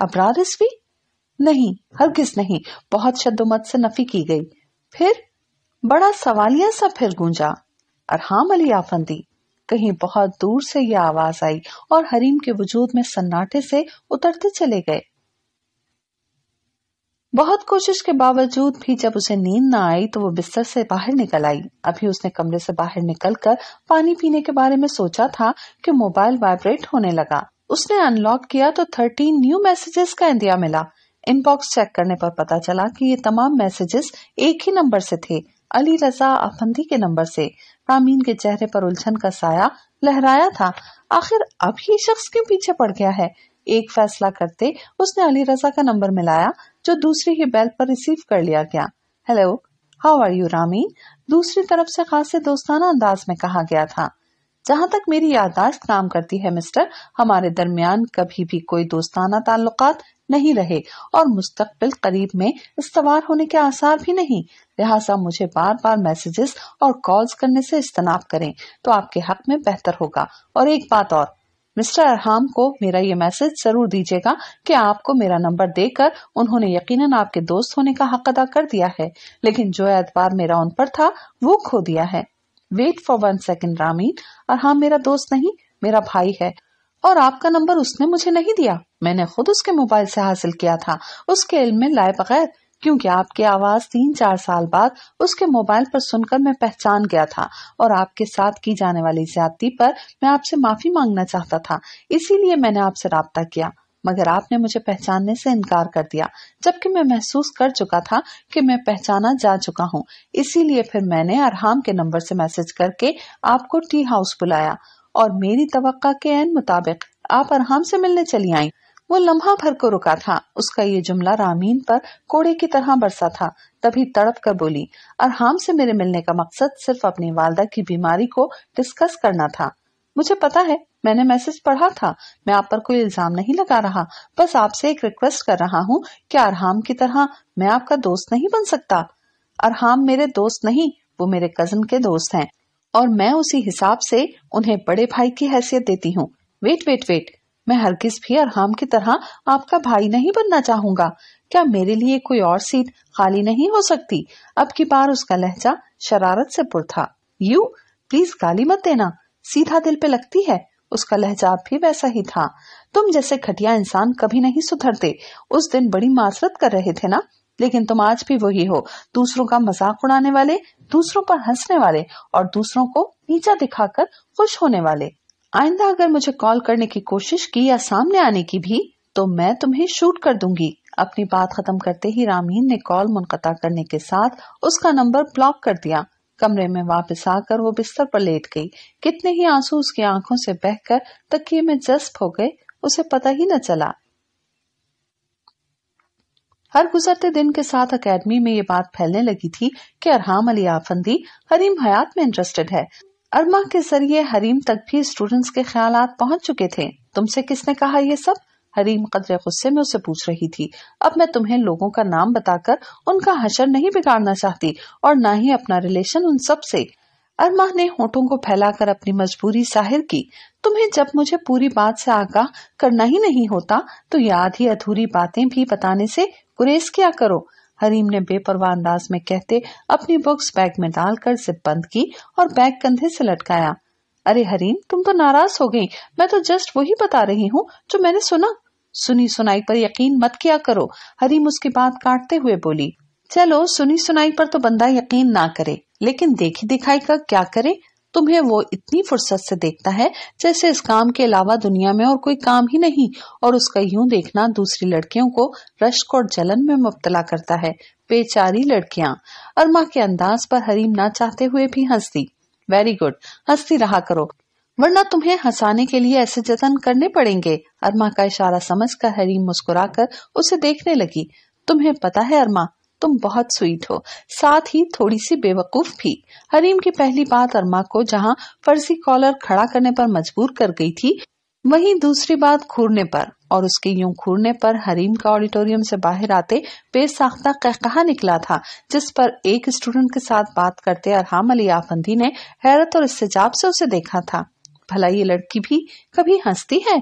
अपराध भी नहीं हरगिज नहीं बहुत शद्दोमत से नफी की गई फिर बड़ा सवालिया सा फिर गूंजा अरहाम अली आफंदी कहीं बहुत दूर से यह आवाज आई और हरीम के वजूद में सन्नाटे से उतरते चले गए बहुत कोशिश के बावजूद भी जब उसे नींद ना आई तो वो बिस्तर से बाहर निकल आई अभी उसने कमरे से बाहर निकलकर पानी पीने के बारे में सोचा था कि मोबाइल वाइब्रेट होने लगा उसने अनलॉक किया तो थर्टीन न्यू मैसेजेस का इंदिया मिला इनबॉक्स चेक करने पर पता चला कि ये तमाम मैसेजेस एक ही नंबर से थे अली रजा अफंदी के नंबर से रामीन के चेहरे पर उलझन का साया लहराया था आखिर अब ये शख्स क्यों पीछे पड़ गया है एक फैसला करते उसने अली रजा का नंबर मिलाया जो दूसरी ही बेल पर रिसीव कर लिया गया hello how are you Rameen दूसरी तरफ से खासे दोस्ताना अंदाज में कहा गया था जहाँ तक मेरी यादाश्त काम करती है मिस्टर हमारे दरमियान कभी भी कोई दोस्ताना ताल्लुक नहीं रहे और मुस्तकबिल करीब में इस्तवार होने के आसार भी नहीं लिहाजा मुझे बार बार मैसेजेस और कॉल्स करने से इज्तनाब करें तो आपके हक में बेहतर होगा और एक बात और मिस्टर अरहाम को मेरा ये मैसेज जरूर दीजिएगा कि आपको मेरा नंबर देकर उन्होंने यकीनन आपके दोस्त होने का हक अदा कर दिया है लेकिन जो एतबार मेरा उन पर था वो खो दिया है wait for one second Rameen और हाँ मेरा दोस्त नहीं मेरा भाई है और आपका नंबर उसने मुझे नहीं दिया मैंने खुद उसके मोबाइल से हासिल किया था उसके इल्म में लाए बगैर क्योंकि आपकी आवाज तीन चार साल बाद उसके मोबाइल पर सुनकर मैं पहचान गया था और आपके साथ की जाने वाली ज्यादती पर मैं आपसे माफी मांगना चाहता था इसीलिए मैंने आपसे रबता किया मगर आपने मुझे पहचानने से इनकार कर दिया जबकि मैं महसूस कर चुका था कि मैं पहचाना जा चुका हूँ इसीलिए फिर मैंने अरहाम के नंबर से मैसेज करके आपको टी हाउस बुलाया और मेरी तो के एन मुताबिक आप अरहाम से मिलने चली आई वो लम्हा भर को रुका था उसका ये जुमला रामीन पर कोड़े की तरह बरसा था तभी तड़प कर बोली अरहाम से मेरे मिलने का मकसद सिर्फ अपनी वालदा की बीमारी को डिस्कस करना था मुझे पता है मैंने मैसेज पढ़ा था मैं आप पर कोई इल्जाम नहीं लगा रहा बस आपसे एक रिक्वेस्ट कर रहा हूँ कि अरहाम की तरह मैं आपका दोस्त नहीं बन सकता अरहाम मेरे दोस्त नहीं वो मेरे कजन के दोस्त हैं और मैं उसी हिसाब से उन्हें बड़े भाई की हैसियत देती हूँ वेट वेट वेट मैं हरगिज भी अरहाम की तरह आपका भाई नहीं बनना चाहूंगा क्या मेरे लिए कोई और सीट खाली नहीं हो सकती अब की बार उसका लहजा शरारत से पुर था यू प्लीज गाली मत देना सीधा दिल पे लगती है उसका लहजा भी वैसा ही था तुम जैसे घटिया इंसान कभी नहीं सुधरते उस दिन बड़ी मासरत कर रहे थे ना लेकिन तुम आज भी वही हो दूसरों का मजाक उड़ाने वाले दूसरों पर हंसने वाले और दूसरों को नीचा दिखाकर खुश होने वाले आइंदा अगर मुझे कॉल करने की कोशिश की या सामने आने की भी तो मैं तुम्हें शूट कर दूंगी अपनी बात खत्म करते ही रामीन ने कॉल मुनकता करने के साथ उसका नंबर ब्लॉक कर दिया कमरे में वापस आकर वो बिस्तर पर लेट गई कितने ही आंसू उसकी आंखों से बहकर तकिए में जस्प हो गए उसे पता ही न चला हर गुजरते दिन के साथ एकेडमी में ये बात फैलने लगी थी कि अरहाम अली आफंदी हरीम हयात में इंटरेस्टेड है अरमा के जरिए हरीम तक भी स्टूडेंट्स के ख्याल पहुंच चुके थे तुमसे किसने कहा ये सब हरीम कदरे गुस्से में उससे पूछ रही थी अब मैं तुम्हें लोगों का नाम बताकर उनका हशर नहीं बिगाड़ना चाहती और ना ही अपना रिलेशन उन सब से अरमा ने होठों को फैलाकर अपनी मजबूरी जाहिर की तुम्हें जब मुझे पूरी बात से आगाह करना ही नहीं होता तो याद ही अधूरी बातें भी बताने से गुरेज क्या करो हरीम ने बेपरवाह अंदाज में कहते अपनी बुक्स बैग में डालकर जिप बंद की और बैग कंधे से लटकाया अरे हरीन तुम तो नाराज हो गई मैं तो जस्ट वही बता रही हूँ जो मैंने सुना सुनी सुनाई पर यकीन मत किया करो हरीम उसकी बात काटते हुए बोली चलो सुनी सुनाई पर तो बंदा यकीन ना करे लेकिन देखी दिखाई का क्या करे तुम्हें वो इतनी फुर्सत से देखता है जैसे इस काम के अलावा दुनिया में और कोई काम ही नहीं और उसका यूं देखना दूसरी लड़कियों को रश्क और जलन में मुबतला करता है बेचारी लड़कियां अरमा के अंदाज पर हरीम ना चाहते हुए भी हंसती वेरी गुड हंसती रहा करो वरना तुम्हें हंसाने के लिए ऐसे जतन करने पड़ेंगे अरमा का इशारा समझ कर हरीम मुस्कुरा कर उसे देखने लगी तुम्हें पता है अरमा तुम बहुत स्वीट हो साथ ही थोड़ी सी बेवकूफ भी हरीम की पहली बात अरमा को जहाँ फर्जी कॉलर खड़ा करने पर मजबूर कर गई थी वहीं दूसरी बात खूरने पर और उसके यूं खूरने पर हरीम का ऑडिटोरियम से बाहर आते बेसाख्ता कहा निकला था जिस पर एक स्टूडेंट के साथ बात करते अरहाम अली आफंदी ने हैरत और इस्तेजाब से उसे देखा था भला ये लड़की भी कभी हंसती है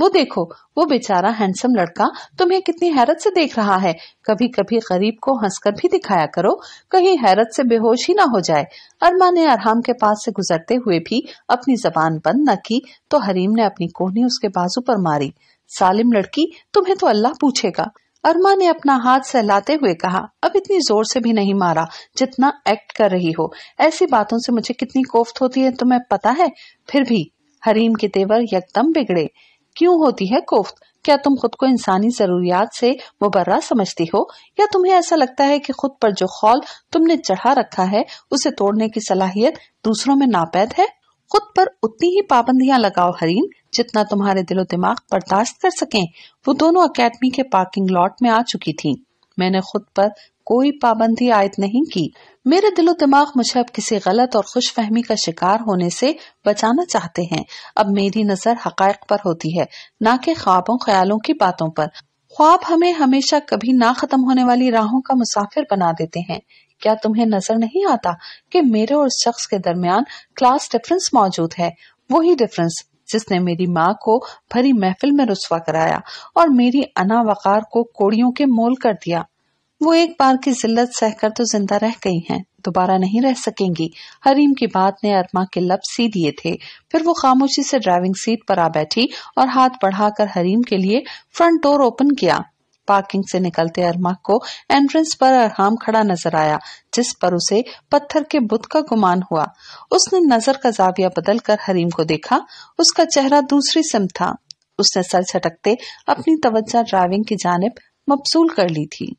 वो देखो वो बेचारा हैंडसम लड़का तुम्हें कितनी हैरत से देख रहा है कभी कभी गरीब को हंसकर भी दिखाया करो कहीं हैरत से बेहोश ही ना हो जाए अरमा ने अरहम के पास से गुजरते हुए भी अपनी जबान बंद न की तो हरीम ने अपनी कोहनी उसके बाजू पर मारी सालिम लड़की तुम्हें तो अल्लाह पूछेगा अरमा ने अपना हाथ सहलाते हुए कहा अब इतनी जोर से भी नहीं मारा जितना एक्ट कर रही हो ऐसी बातों से मुझे कितनी कोफ्त होती है तुम्हें पता है फिर भी हरीम के तेवर यकदम बिगड़े क्यों होती है कोफ्त क्या तुम खुद को इंसानी जरूरियात से मुबर्रा समझती हो या तुम्हें ऐसा लगता है कि खुद पर जो खौल तुमने चढ़ा रखा है उसे तोड़ने की सलाहियत दूसरों में नापैद है खुद पर उतनी ही पाबंदियां लगाओ हरीन जितना तुम्हारे दिलो दिमाग बर्दाश्त कर सकें वो दोनों अकेडमी के पार्किंग लॉट में आ चुकी थी मैंने खुद पर कोई पाबंदी आयद नहीं की मेरे दिलो दिमाग मुझे अब किसी गलत और खुश फहमी का शिकार होने से बचाना चाहते हैं अब मेरी नजर हकायक पर होती है न कि ख्वाबों ख्यालों की बातों पर ख्वाब हमें हमेशा कभी ना खत्म होने वाली राहों का मुसाफिर बना देते हैं क्या तुम्हें नजर नहीं आता कि मेरे और शख्स के दरमियान क्लास डिफरेंस मौजूद है वही डिफरेंस जिसने मेरी माँ को भरी महफिल में रुसवा कराया और मेरी अनावकार को कोड़ियों के मोल कर दिया वो एक बार की जिल्लत सहकर तो जिंदा रह गई हैं दोबारा नहीं रह सकेंगी हरीम की बात ने अरमा के लब सी दिए थे फिर वो खामोशी से ड्राइविंग सीट पर आ बैठी और हाथ बढ़ाकर हरीम के लिए फ्रंट डोर ओपन किया पार्किंग से निकलते अरमा को एंट्रेंस पर अरहाम खड़ा नजर आया जिस पर उसे पत्थर के बुद्ध का गुमान हुआ उसने नजर का जाविया बदल कर हरीम को देखा उसका चेहरा दूसरी सिम था उसने सर झटकते अपनी तवज्जा ड्राइविंग की जानब मबसूल कर ली थी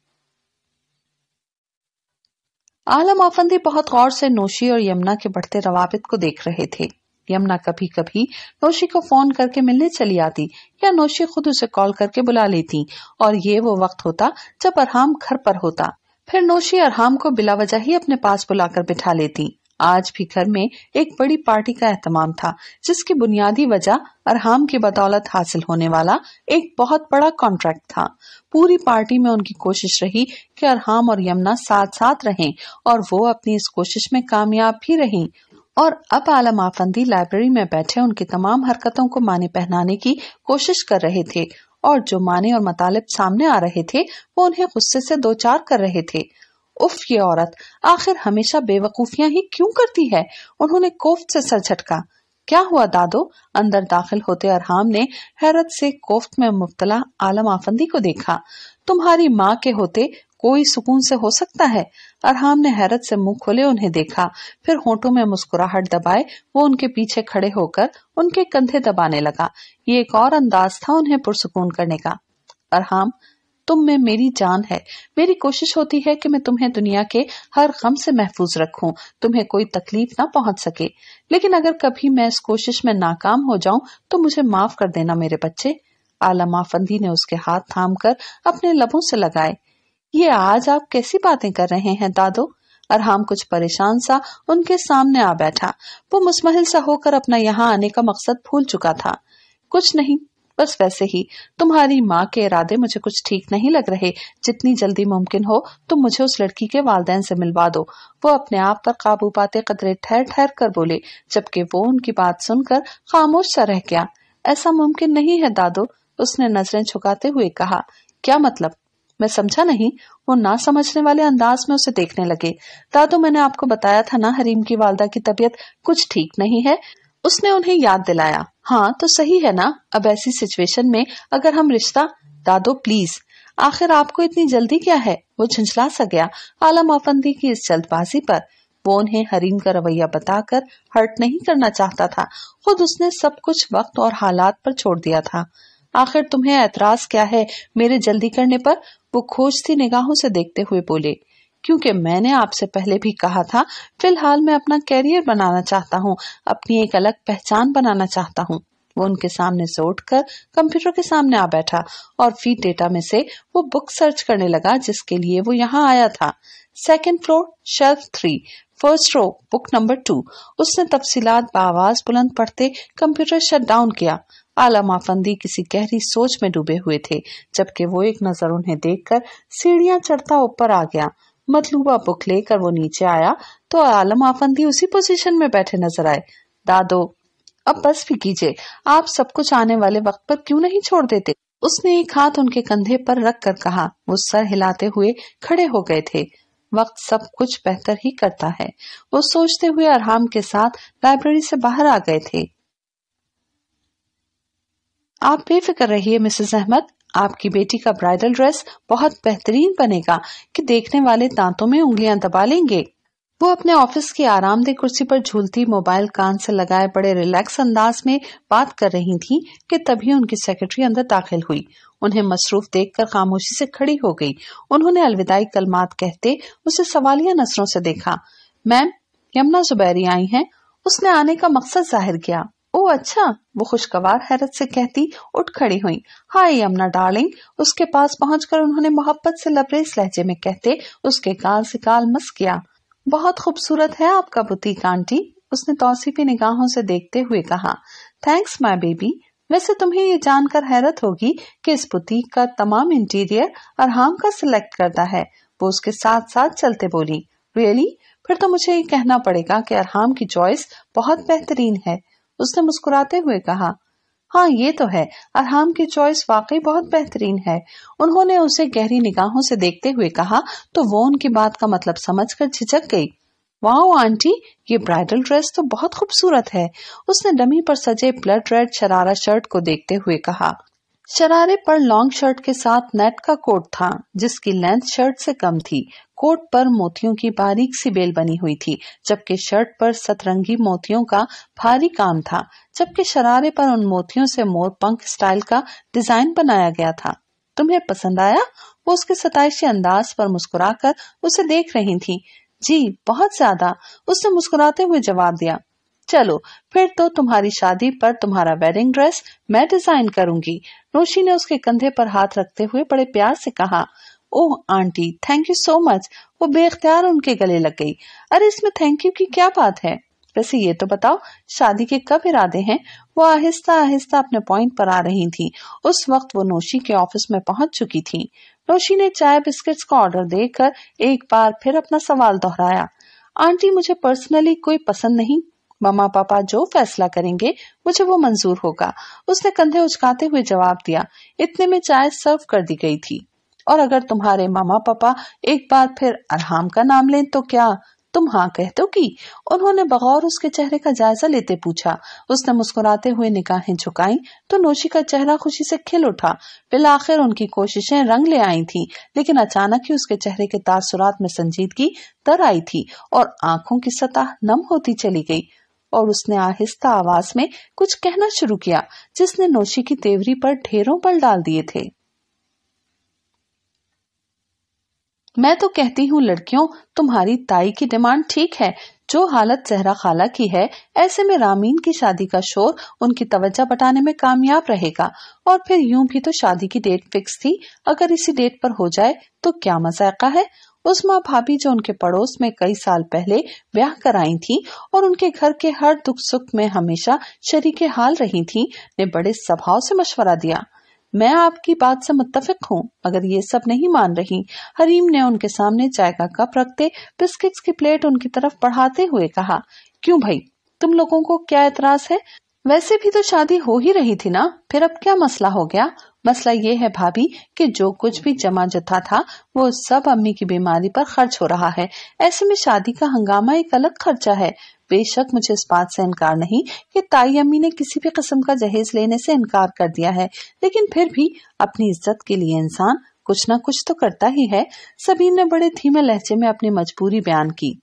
आलम आफंदी बहुत गौर से नोशी और यमुना के बढ़ते रवाबित को देख रहे थे यमुना कभी कभी नोशी को फोन करके मिलने चली आती या नोशी खुद उसे कॉल करके बुला लेती और ये वो वक्त होता जब अरहाम घर पर होता फिर नोशी अरहाम को बिला वजह ही अपने पास बुलाकर बिठा लेती आज भी घर में एक बड़ी पार्टी का एहतमाम था जिसकी बुनियादी वजह अरहाम की बदौलत हासिल होने वाला एक बहुत बड़ा कॉन्ट्रैक्ट था पूरी पार्टी में उनकी कोशिश रही कि अरहाम और यमुना साथ साथ रहें और वो अपनी इस कोशिश में कामयाब भी रहीं और अब आलम आफंदी लाइब्रेरी में बैठे उनकी तमाम हरकतों को माने पहनाने की कोशिश कर रहे थे और जो माने और मतालब सामने आ रहे थे वो उन्हें गुस्से ऐसी दो चार कर रहे थे उफ ये औरत आखिर हमेशा बेवकूफियां ही क्यों करती है उन्होंने कोफ्त से सर झटका क्या हुआ दादो अंदर दाखिल होते अरहाम ने हैरत से कोफ्त में मुबतला आलम आफंदी को देखा तुम्हारी माँ के होते कोई सुकून से हो सकता है अरहाम ने हैरत से मुंह खोले उन्हें देखा फिर होठो में मुस्कुराहट दबाए वो उनके पीछे खड़े होकर उनके कंधे दबाने लगा ये एक और अंदाज था उन्हें पुरसकून करने का अरहाम तुम में मेरी जान है मेरी कोशिश होती है कि मैं तुम्हें दुनिया के हर गम से महफूज रखूं तुम्हें कोई तकलीफ ना पहुंच सके लेकिन अगर कभी मैं इस कोशिश में नाकाम हो जाऊं तो मुझे माफ कर देना मेरे बच्चे आला माफंदी ने उसके हाथ थाम कर अपने लबों से लगाए ये आज आप कैसी बातें कर रहे हैं दादो अरहाम कुछ परेशान सा उनके सामने आ बैठा वो मुस्महिल सा होकर अपना यहाँ आने का मकसद भूल चुका था कुछ नहीं बस वैसे ही तुम्हारी माँ के इरादे मुझे कुछ ठीक नहीं लग रहे जितनी जल्दी मुमकिन हो तुम मुझे उस लड़की के वालदेन से मिलवा दो वो अपने आप पर काबू पाते कदरे ठहर ठहर कर बोले जबकि वो उनकी बात सुनकर खामोश सा रह गया ऐसा मुमकिन नहीं है दादो उसने नजरें झुकाते हुए कहा क्या मतलब मैं समझा नहीं वो ना समझने वाले अंदाज में उसे देखने लगे दादो मैंने आपको बताया था ना हरीम की वालदा की तबीयत कुछ ठीक नहीं है उसने उन्हें याद दिलाया हाँ तो सही है ना अब ऐसी सिचुएशन में अगर हम रिश्ता दादो प्लीज आखिर आपको इतनी जल्दी क्या है वो झंझला सा गया आलम आफंदी की इस जल्दबाजी पर वो उन्हें हरीम का रवैया बताकर हर्ट नहीं करना चाहता था खुद उसने सब कुछ वक्त और हालात पर छोड़ दिया था आखिर तुम्हें ऐतराज क्या है मेरे जल्दी करने पर वो खोजती निगाहों से देखते हुए बोले क्योंकि मैंने आपसे पहले भी कहा था फिलहाल मैं अपना कैरियर बनाना चाहता हूँ अपनी एक अलग पहचान बनाना चाहता हूँ वो उनके सामने से उठकर कंप्यूटर के सामने आ बैठा और फीड डेटा में से वो बुक सर्च करने लगा जिसके लिए वो यहाँ आया था second floor shelf three first row book number two उसने तफसीलात बावाज बुलंद पढ़ते कंप्यूटर शट डाउन किया आला माफंदी किसी गहरी सोच में डूबे हुए थे जबकि वो एक नजर उन्हें देखकर सीढ़ियां चढ़ता ऊपर आ गया मतलूबा बुक लेकर वो नीचे आया तो आलम आफंदी उसी पोजीशन में बैठे नजर आए दादो अब बस भी कीजिए आप सब कुछ आने वाले वक्त पर क्यों नहीं छोड़ देते उसने एक हाथ उनके कंधे पर रख कर कहा वो सर हिलाते हुए खड़े हो गए थे वक्त सब कुछ बेहतर ही करता है वो सोचते हुए आराम के साथ लाइब्रेरी से बाहर आ गए थे आप बेफिक्र रहिए मिसेस अहमद आपकी बेटी का ब्राइडल ड्रेस बहुत बेहतरीन बनेगा कि देखने वाले दांतों में उंगलियां दबा लेंगे वो अपने ऑफिस की आरामदेह कुर्सी पर झूलती मोबाइल कान से लगाए बड़े रिलैक्स अंदाज में बात कर रही थी कि तभी उनकी सेक्रेटरी अंदर दाखिल हुई उन्हें मसरूफ देखकर खामोशी से खड़ी हो गई उन्होंने अलविदाई कलमात कहते उसे सवालिया नजरों से देखा मैम यमुना जुबैरी आई है उसने आने का मकसद जाहिर किया ओ अच्छा वो खुशगवार हैरत से कहती उठ खड़ी हुई हाय यमुना डार्लिंग उसके पास पहुंचकर उन्होंने मोहब्बत से लबरेज लहजे में कहते उसके काल से काल मस किया बहुत खूबसूरत है आपका बुतीक आंटी उसने तोसीफी निगाहों से देखते हुए कहा थैंक्स माय बेबी वैसे तुम्हें ये जानकर हैरत होगी कि इस बुतीक का तमाम इंटीरियर अरहाम का सिलेक्ट करता है वो उसके साथ साथ चलते बोली रियली really? फिर तो मुझे ये कहना पड़ेगा कि अरहाम की चॉइस बहुत बेहतरीन है उसने मुस्कुराते हुए कहा हाँ ये तो है अरहाम की चॉइस वाकई बहुत बेहतरीन है उन्होंने उसे गहरी निगाहों से देखते हुए कहा तो वो उनकी बात का मतलब समझकर झिझक गई वाह आंटी ये ब्राइडल ड्रेस तो बहुत खूबसूरत है उसने डमी पर सजे ब्लड रेड शरारा शर्ट को देखते हुए कहा शरारे पर लॉन्ग शर्ट के साथ नेट का कोट था जिसकी लेंथ शर्ट से कम थी कोट पर मोतियों की बारीक सी बेल बनी हुई थी जबकि शर्ट पर सतरंगी मोतियों का भारी काम था जबकि शरारे पर उन मोतियों से मोर पंख स्टाइल का डिजाइन बनाया गया था तुम्हें पसंद आया वो उसके सताइशी अंदाज पर मुस्कुराकर उसे देख रही थी जी बहुत ज्यादा उसने मुस्कुराते हुए जवाब दिया चलो फिर तो तुम्हारी शादी पर तुम्हारा वेडिंग ड्रेस मैं डिजाइन करूंगी रोशी ने उसके कंधे पर हाथ रखते हुए बड़े प्यार से कहा oh aunty thank you so much वो बेख्तियार उनके गले लग गई अरे इसमें थैंक यू की क्या बात है वैसे ये तो बताओ शादी के कब इरादे हैं वो आहिस्ता आहिस्ता अपने पॉइंट पर आ रही थी उस वक्त वो नोशी के ऑफिस में पहुंच चुकी थी नोशी ने चाय बिस्किट्स का ऑर्डर देकर एक बार फिर अपना सवाल दोहराया आंटी मुझे पर्सनली कोई पसंद नहीं मम्मा पापा जो फैसला करेंगे मुझे वो मंजूर होगा उसने कंधे उचकाते हुए जवाब दिया इतने में चाय सर्व कर दी गई थी और अगर तुम्हारे मामा पापा एक बार फिर अरहाम का नाम लें तो क्या तुम हाँ कहते हो की उन्होंने बगौर उसके चेहरे का जायजा लेते पूछा उसने मुस्कुराते हुए निकाहें झुकाई तो नोशी का चेहरा खुशी से खिल उठा बिल आखिर उनकी कोशिशें रंग ले आई थी लेकिन अचानक ही उसके चेहरे के तासुरात में संजीदगी तर आई थी और आंखों की सतह नम होती चली गई और उसने आहिस्ता आवाज में कुछ कहना शुरू किया जिसने नोशी की तेवरी पर ढेरों पल डाल दिए थे मैं तो कहती हूँ लड़कियों तुम्हारी ताई की डिमांड ठीक है जो हालत सहरा खाला की है ऐसे में रामीन की शादी का शोर उनकी तवज्जा बटाने में कामयाब रहेगा और फिर यूं भी तो शादी की डेट फिक्स थी अगर इसी डेट पर हो जाए तो क्या मजाका है उस माँ भाभी जो उनके पड़ोस में कई साल पहले ब्याह कर आई थी और उनके घर के हर दुख सुख में हमेशा शरीके हाल रही थी ने बड़े स्वभाव से मशवरा दिया मैं आपकी बात से मुतफिक हूँ मगर ये सब नहीं मान रही हरीम ने उनके सामने चाय का कप रखते बिस्किट्स की प्लेट उनकी तरफ बढ़ाते हुए कहा क्यों भाई तुम लोगों को क्या एतराज है वैसे भी तो शादी हो ही रही थी ना फिर अब क्या मसला हो गया मसला ये है भाभी कि जो कुछ भी जमा जथा था वो सब अम्मी की बीमारी पर खर्च हो रहा है ऐसे में शादी का हंगामा एक अलग खर्चा है बेशक मुझे इस बात से इनकार नहीं कि ताई अम्मी ने किसी भी किस्म का जहेज लेने से इनकार कर दिया है लेकिन फिर भी अपनी इज्जत के लिए इंसान कुछ न कुछ तो करता ही है सबीन ने बड़े धीमे लहजे में अपनी मजबूरी बयान की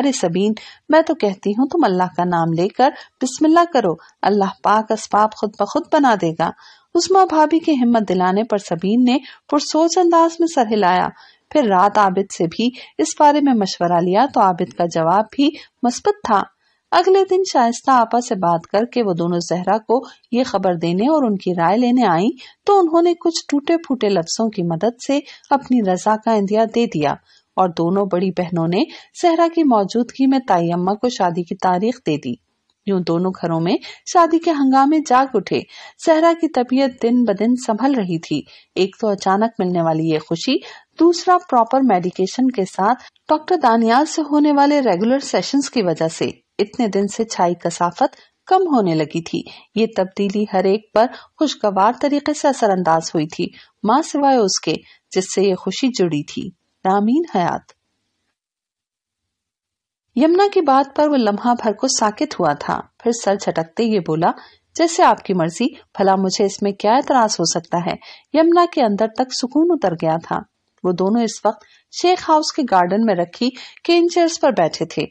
अरे सबीन मैं तो कहती हूँ तुम अल्लाह का नाम लेकर बिस्मिल्लाह करो अल्लाह पाक असबाब खुद ब खुद बना देगा उस्मा भाभी की हिम्मत दिलाने पर सबीन ने पुरसोच अंदाज में सर हिलाया फिर रात आबिद से भी इस बारे में मशवरा लिया तो आबिद का जवाब भी मस्बत था अगले दिन शायस्ता आपा से बात करके वो दोनों जहरा को ये खबर देने और उनकी राय लेने आई तो उन्होंने कुछ टूटे फूटे लफ्जों की मदद से अपनी रजा का इंदिया दे दिया और दोनों बड़ी बहनों ने सहरा की मौजूदगी में ताई अम्मा को शादी की तारीख दे दी यूं दोनों घरों में शादी के हंगामे जाग उठे सहरा की तबीयत दिन ब दिन संभल रही थी एक तो अचानक मिलने वाली ये खुशी दूसरा प्रॉपर मेडिकेशन के साथ डॉक्टर दानियाल से होने वाले रेगुलर सेशंस की वजह से इतने दिन से छाई कसाफत कम होने लगी थी ये तब्दीली हर एक पर खुशगवार तरीके से असरअंदाज हुई थी माँ सिवाय उसके जिससे ये खुशी जुड़ी थी रामीन हयात यमुना की बात पर वो लम्हा भर को साकित हुआ था फिर सर झटकते ये बोला जैसे आपकी मर्जी भला मुझे इसमें क्या एतराज हो सकता है यमुना के अंदर तक सुकून उतर गया था वो दोनों इस वक्त शेख हाउस के गार्डन में रखी केन चेयर्स पर बैठे थे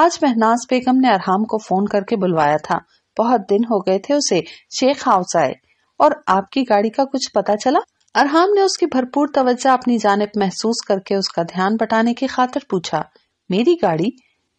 आज महनाज बेगम ने अरहम को फोन करके बुलवाया था बहुत दिन हो गए थे उसे शेख हाउस आए और आपकी गाड़ी का कुछ पता चला अरहाम ने उसकी भरपूर तवज्जा अपनी जानब महसूस करके उसका ध्यान बटाने की खातिर पूछा मेरी गाड़ी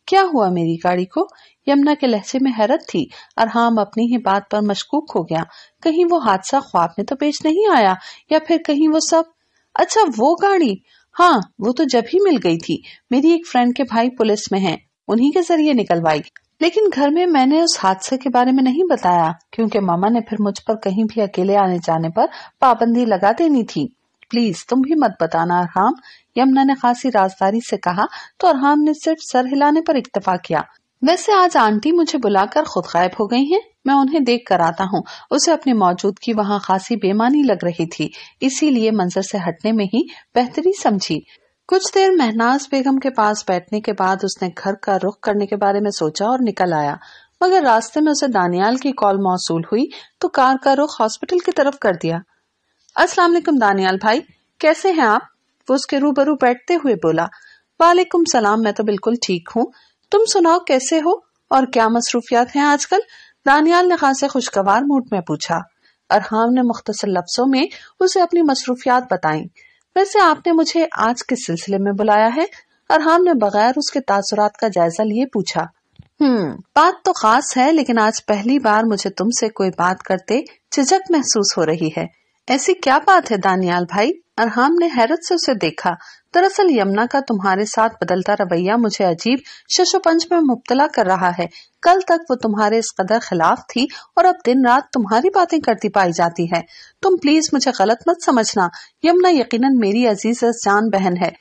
क्या हुआ मेरी गाड़ी को यमुना के लहजे में हैरत थी अरहाम अपनी ही बात पर मशकूक हो गया कहीं वो हादसा ख्वाब में तो पेश नहीं आया या फिर कहीं वो सब अच्छा वो गाड़ी हाँ वो तो जब ही मिल गई थी मेरी एक फ्रेंड के भाई पुलिस में हैं उन्हीं के जरिए निकलवाई लेकिन घर में मैंने उस हादसे के बारे में नहीं बताया क्योंकि मामा ने फिर मुझ पर कहीं भी अकेले आने जाने पर पाबंदी लगा देनी थी प्लीज तुम भी मत बताना अरहम यमुना ने खासी राजदारी से कहा तो अरहम ने सिर्फ सर हिलाने पर इक्तफा किया वैसे आज आंटी मुझे बुलाकर खुद गायब हो गई हैं मैं उन्हें देख कर आता हूँ उसे अपनी मौजूदगी वहाँ खासी बेमानी लग रही थी इसीलिए मंजर से हटने में ही बेहतरी समझी कुछ देर महनाज बेगम के पास बैठने के बाद उसने घर का रुख करने के बारे में सोचा और निकल आया मगर रास्ते में उसे दानियाल की कॉल मौसूल हुई तो कार का रुख हॉस्पिटल की तरफ कर दिया अस्सलाम दानियाल भाई कैसे हैं आप वो उसके रूबरू बैठते हुए बोला वालेकुम सलाम मैं तो बिल्कुल ठीक हूँ तुम सुनाओ कैसे हो और क्या मसरूफियात हैं आजकल दानियाल ने खासे खुशगवार मूड में पूछा अरहाम ने मुख्तसर लफ्जों में उसे अपनी मसरूफियात बताई वैसे आपने मुझे आज के सिलसिले में बुलाया है अरहाम ने बगैर उसके तासुरात का जायजा लिए पूछा हम्म बात तो खास है लेकिन आज पहली बार मुझे तुमसे कोई बात करते झिझक महसूस हो रही है ऐसी क्या बात है दानियाल भाई अरहाम ने हैरत से उसे देखा दरअसल यमुना का तुम्हारे साथ बदलता रवैया मुझे अजीब शशोपंच में मुबतला कर रहा है कल तक वो तुम्हारे इस कदर खिलाफ थी और अब दिन रात तुम्हारी बातें करती पाई जाती है तुम प्लीज मुझे गलत मत समझना यमुना यकीनन मेरी अजीज जान बहन है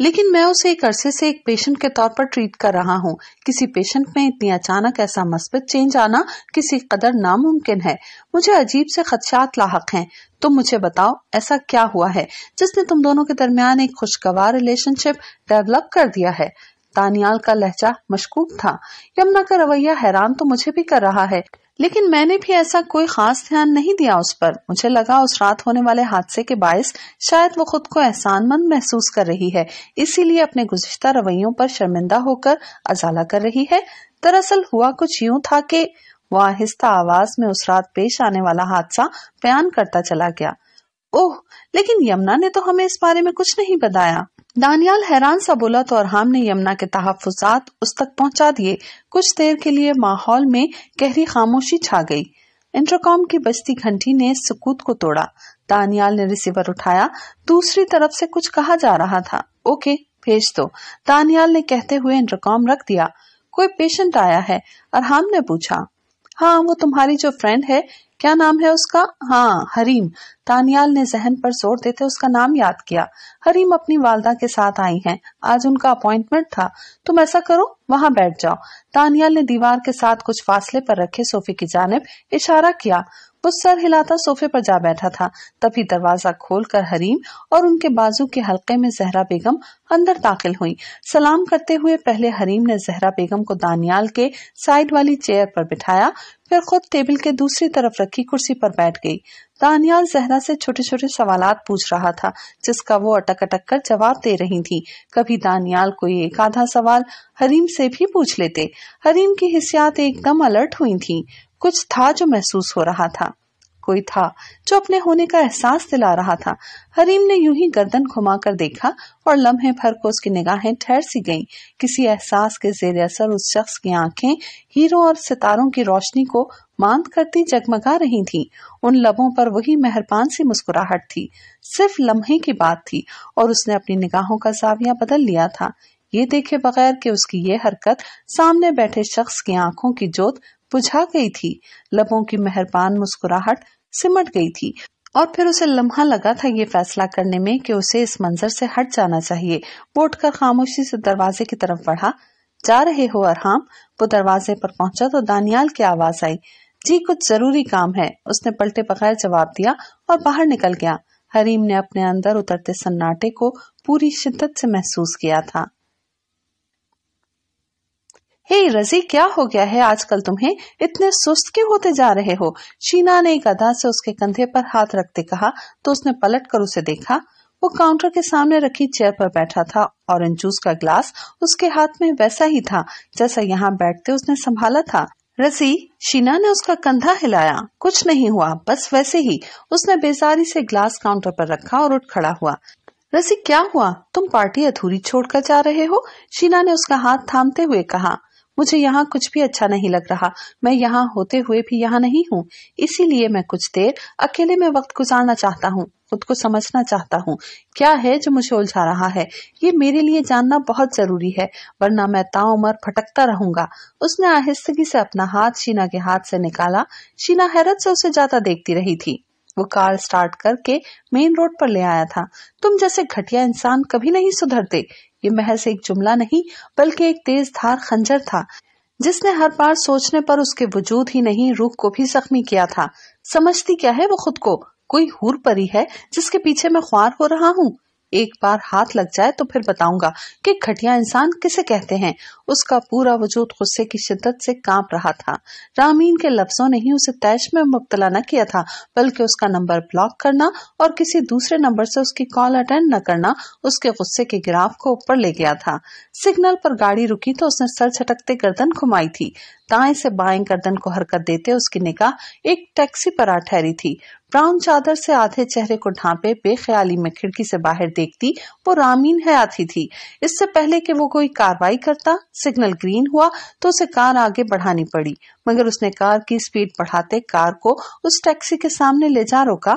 लेकिन मैं उसे एक अरसे से एक पेशेंट के तौर पर ट्रीट कर रहा हूँ किसी पेशेंट में इतनी अचानक ऐसा मस्बत चेंज आना किसी कदर नामुमकिन है मुझे अजीब से खदशात लाक हैं तुम मुझे बताओ ऐसा क्या हुआ है जिसने तुम दोनों के दरमियान एक खुशगवार रिलेशनशिप डेवलप कर दिया है तानियाल का लहजा मशकूक था यमुना का रवैया हैरान तो मुझे भी कर रहा है लेकिन मैंने भी ऐसा कोई खास ध्यान नहीं दिया उस पर मुझे लगा उस रात होने वाले हादसे के बायस शायद वो खुद को एहसानमंद महसूस कर रही है इसीलिए अपने गुजश्ता रवैयों पर शर्मिंदा होकर अजाला कर रही है दरअसल हुआ कुछ यूं था कि वह आहिस्ता आवाज में उस रात पेश आने वाला हादसा बयान करता चला गया ओह लेकिन यमुना ने तो हमें इस बारे में कुछ नहीं बताया दानियाल हैरान सा बोला तो और ने यमुना के तहफात उस तक पहुंचा दिए कुछ देर के लिए माहौल में गहरी खामोशी छा गई इंटरकॉम की बस्ती घंटी ने सुकूत को तोड़ा दानियाल ने रिसीवर उठाया दूसरी तरफ से कुछ कहा जा रहा था ओके भेज दो दानियाल ने कहते हुए इंटरकॉम रख दिया कोई पेशेंट आया है और ने पूछा हाँ वो तुम्हारी जो फ्रेंड है क्या नाम है उसका हाँ हरीम तानियाल ने जहन पर जोर देते उसका नाम याद किया हरीम अपनी वालदा के साथ आई हैं आज उनका अपॉइंटमेंट था तुम ऐसा करो वहाँ बैठ जाओ तानियाल ने दीवार के साथ कुछ फासले पर रखे सोफे की जानब इशारा किया वो सर हिलाता सोफे पर जा बैठा था तभी दरवाजा खोलकर हरीम और उनके बाजू के हल्के में जहरा बेगम अंदर दाखिल हुई सलाम करते हुए पहले हरीम ने जहरा बेगम को दानियाल के साइड वाली चेयर पर बिठाया फिर खुद टेबल के दूसरी तरफ रखी कुर्सी पर बैठ गई दानियाल जहरा से छोटे छोटे सवाल पूछ रहा था जिसका वो अटक अटक कर जवाब दे रही थी कभी दानियाल को एक आधा सवाल हरीम से भी पूछ लेते हरीम की हिस्सियात एकदम अलर्ट हुई थी कुछ था जो महसूस हो रहा था कोई था जो अपने होने का एहसास दिला रहा था हरीम ने यूं ही गर्दन घुमाकर देखा और लम्हे भर को उसकी निगाहें ठहर सी गईं। किसी एहसास के जेर असर उस शख्स की आंखें हीरो और सितारों की रोशनी को मांद करती जगमगा रही थीं। उन लबों पर वही मेहरबान सी मुस्कुराहट थी सिर्फ लम्हे की बात थी और उसने अपनी निगाहों का साविया बदल लिया था ये देखे बगैर की उसकी ये हरकत सामने बैठे शख्स की आंखों की जोत बुझा गई थी लबों की मेहरबान मुस्कुराहट सिमट गई थी और फिर उसे लम्हा लगा था ये फैसला करने में कि उसे इस मंजर से हट जाना चाहिए वो उठकर खामोशी से दरवाजे की तरफ बढ़ा जा रहे हो अरहाम वो दरवाजे पर पहुंचा तो दानियाल की आवाज आई जी कुछ जरूरी काम है उसने पलटे बगैर जवाब दिया और बाहर निकल गया हरीम ने अपने अंदर उतरते सन्नाटे को पूरी शिद्दत से महसूस किया था हे hey, रजी क्या हो गया है आजकल तुम्हें इतने सुस्त क्यों होते जा रहे हो शीना ने एक अदा से उसके कंधे पर हाथ रखते कहा तो उसने पलट कर उसे देखा वो काउंटर के सामने रखी चेयर पर बैठा था ऑरेंज जूस का ग्लास उसके हाथ में वैसा ही था जैसा यहाँ बैठते उसने संभाला था रसी शीना ने उसका कंधा हिलाया कुछ नहीं हुआ बस वैसे ही उसने बेजारी से ग्लास काउंटर पर रखा और उठ खड़ा हुआ रसी क्या हुआ तुम पार्टी अधूरी छोड़कर जा रहे हो शीना ने उसका हाथ थामते हुए कहा मुझे यहाँ कुछ भी अच्छा नहीं लग रहा मैं यहाँ होते हुए भी यहाँ नहीं हूँ इसीलिए मैं कुछ देर अकेले में वक्त गुजारना चाहता हूँ खुद को समझना चाहता हूँ क्या है जो मुझे उलझा रहा है ये मेरे लिए जानना बहुत जरूरी है वरना मैं ताउमर भटकता रहूंगा उसने आहिस्तगी से अपना हाथ शीना के हाथ से निकाला शीना हैरत से उसे ज्यादा देखती रही थी वो कार स्टार्ट करके मेन रोड पर ले आया था तुम जैसे घटिया इंसान कभी नहीं सुधरते ये महज एक जुमला नहीं बल्कि एक तेज धार खंजर था जिसने हर बार सोचने पर उसके वजूद ही नहीं रूख को भी जख्मी किया था समझती क्या है वो खुद को कोई हूर परी है जिसके पीछे मैं ख्वार हो रहा हूँ एक बार हाथ लग जाए तो फिर बताऊंगा कि घटिया इंसान किसे कहते हैं उसका पूरा वजूद गुस्से की शिद्दत से कांप रहा था रामीन के लफ्जों ने ही उसे तैश में मुबतला न किया था बल्कि उसका नंबर ब्लॉक करना और किसी दूसरे नंबर से उसकी कॉल अटेंड न करना उसके गुस्से के ग्राफ को ऊपर ले गया था सिग्नल पर गाड़ी रुकी तो उसने सर झटकते गर्दन घुमाई थी दाएं से बाएं गर्दन को हरकत देते उसकी निगाह एक टैक्सी पर आ ठहरी थी ब्राउन चादर से आधे चेहरे को ढांपे बेख्याली में खिड़की से बाहर देखती वो रामीन हयाती थी इससे पहले कि वो कोई कार्रवाई करता सिग्नल ग्रीन हुआ तो उसे कार आगे बढ़ानी पड़ी मगर उसने कार की स्पीड बढ़ाते कार को उस टैक्सी के सामने ले जा रोका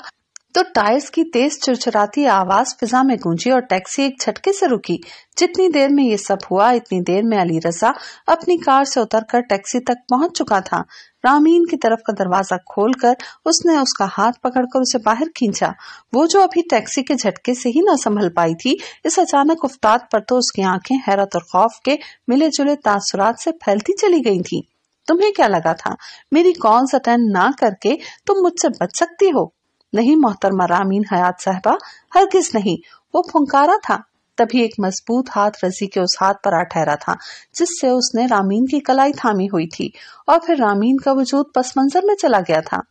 तो टायर्स की तेज चिड़चिड़ाती आवाज फिजा में गूंजी और टैक्सी एक झटके से रुकी जितनी देर में ये सब हुआ इतनी देर में अली रजा अपनी कार से उतरकर टैक्सी तक पहुंच चुका था रामीन की तरफ का दरवाजा खोलकर उसने उसका हाथ पकड़कर उसे बाहर खींचा वो जो अभी टैक्सी के झटके से ही न संभल पाई थी इस अचानक उफ्ताद पर तो उसकी आंखें हैरत और खौफ के मिले जुले तासुरात से फैलती चली गई थी तुम्हें क्या लगा था मेरी कॉल्स अटेंड ना करके तुम मुझसे बच सकती हो नहीं मोहतरमा रामीन हयात साहबा हरगिज नहीं वो फुंकारा था तभी एक मजबूत हाथ रजी के उस हाथ पर आ ठहरा था जिससे उसने रामीन की कलाई थामी हुई थी और फिर रामीन का वजूद पस मंजर में चला गया था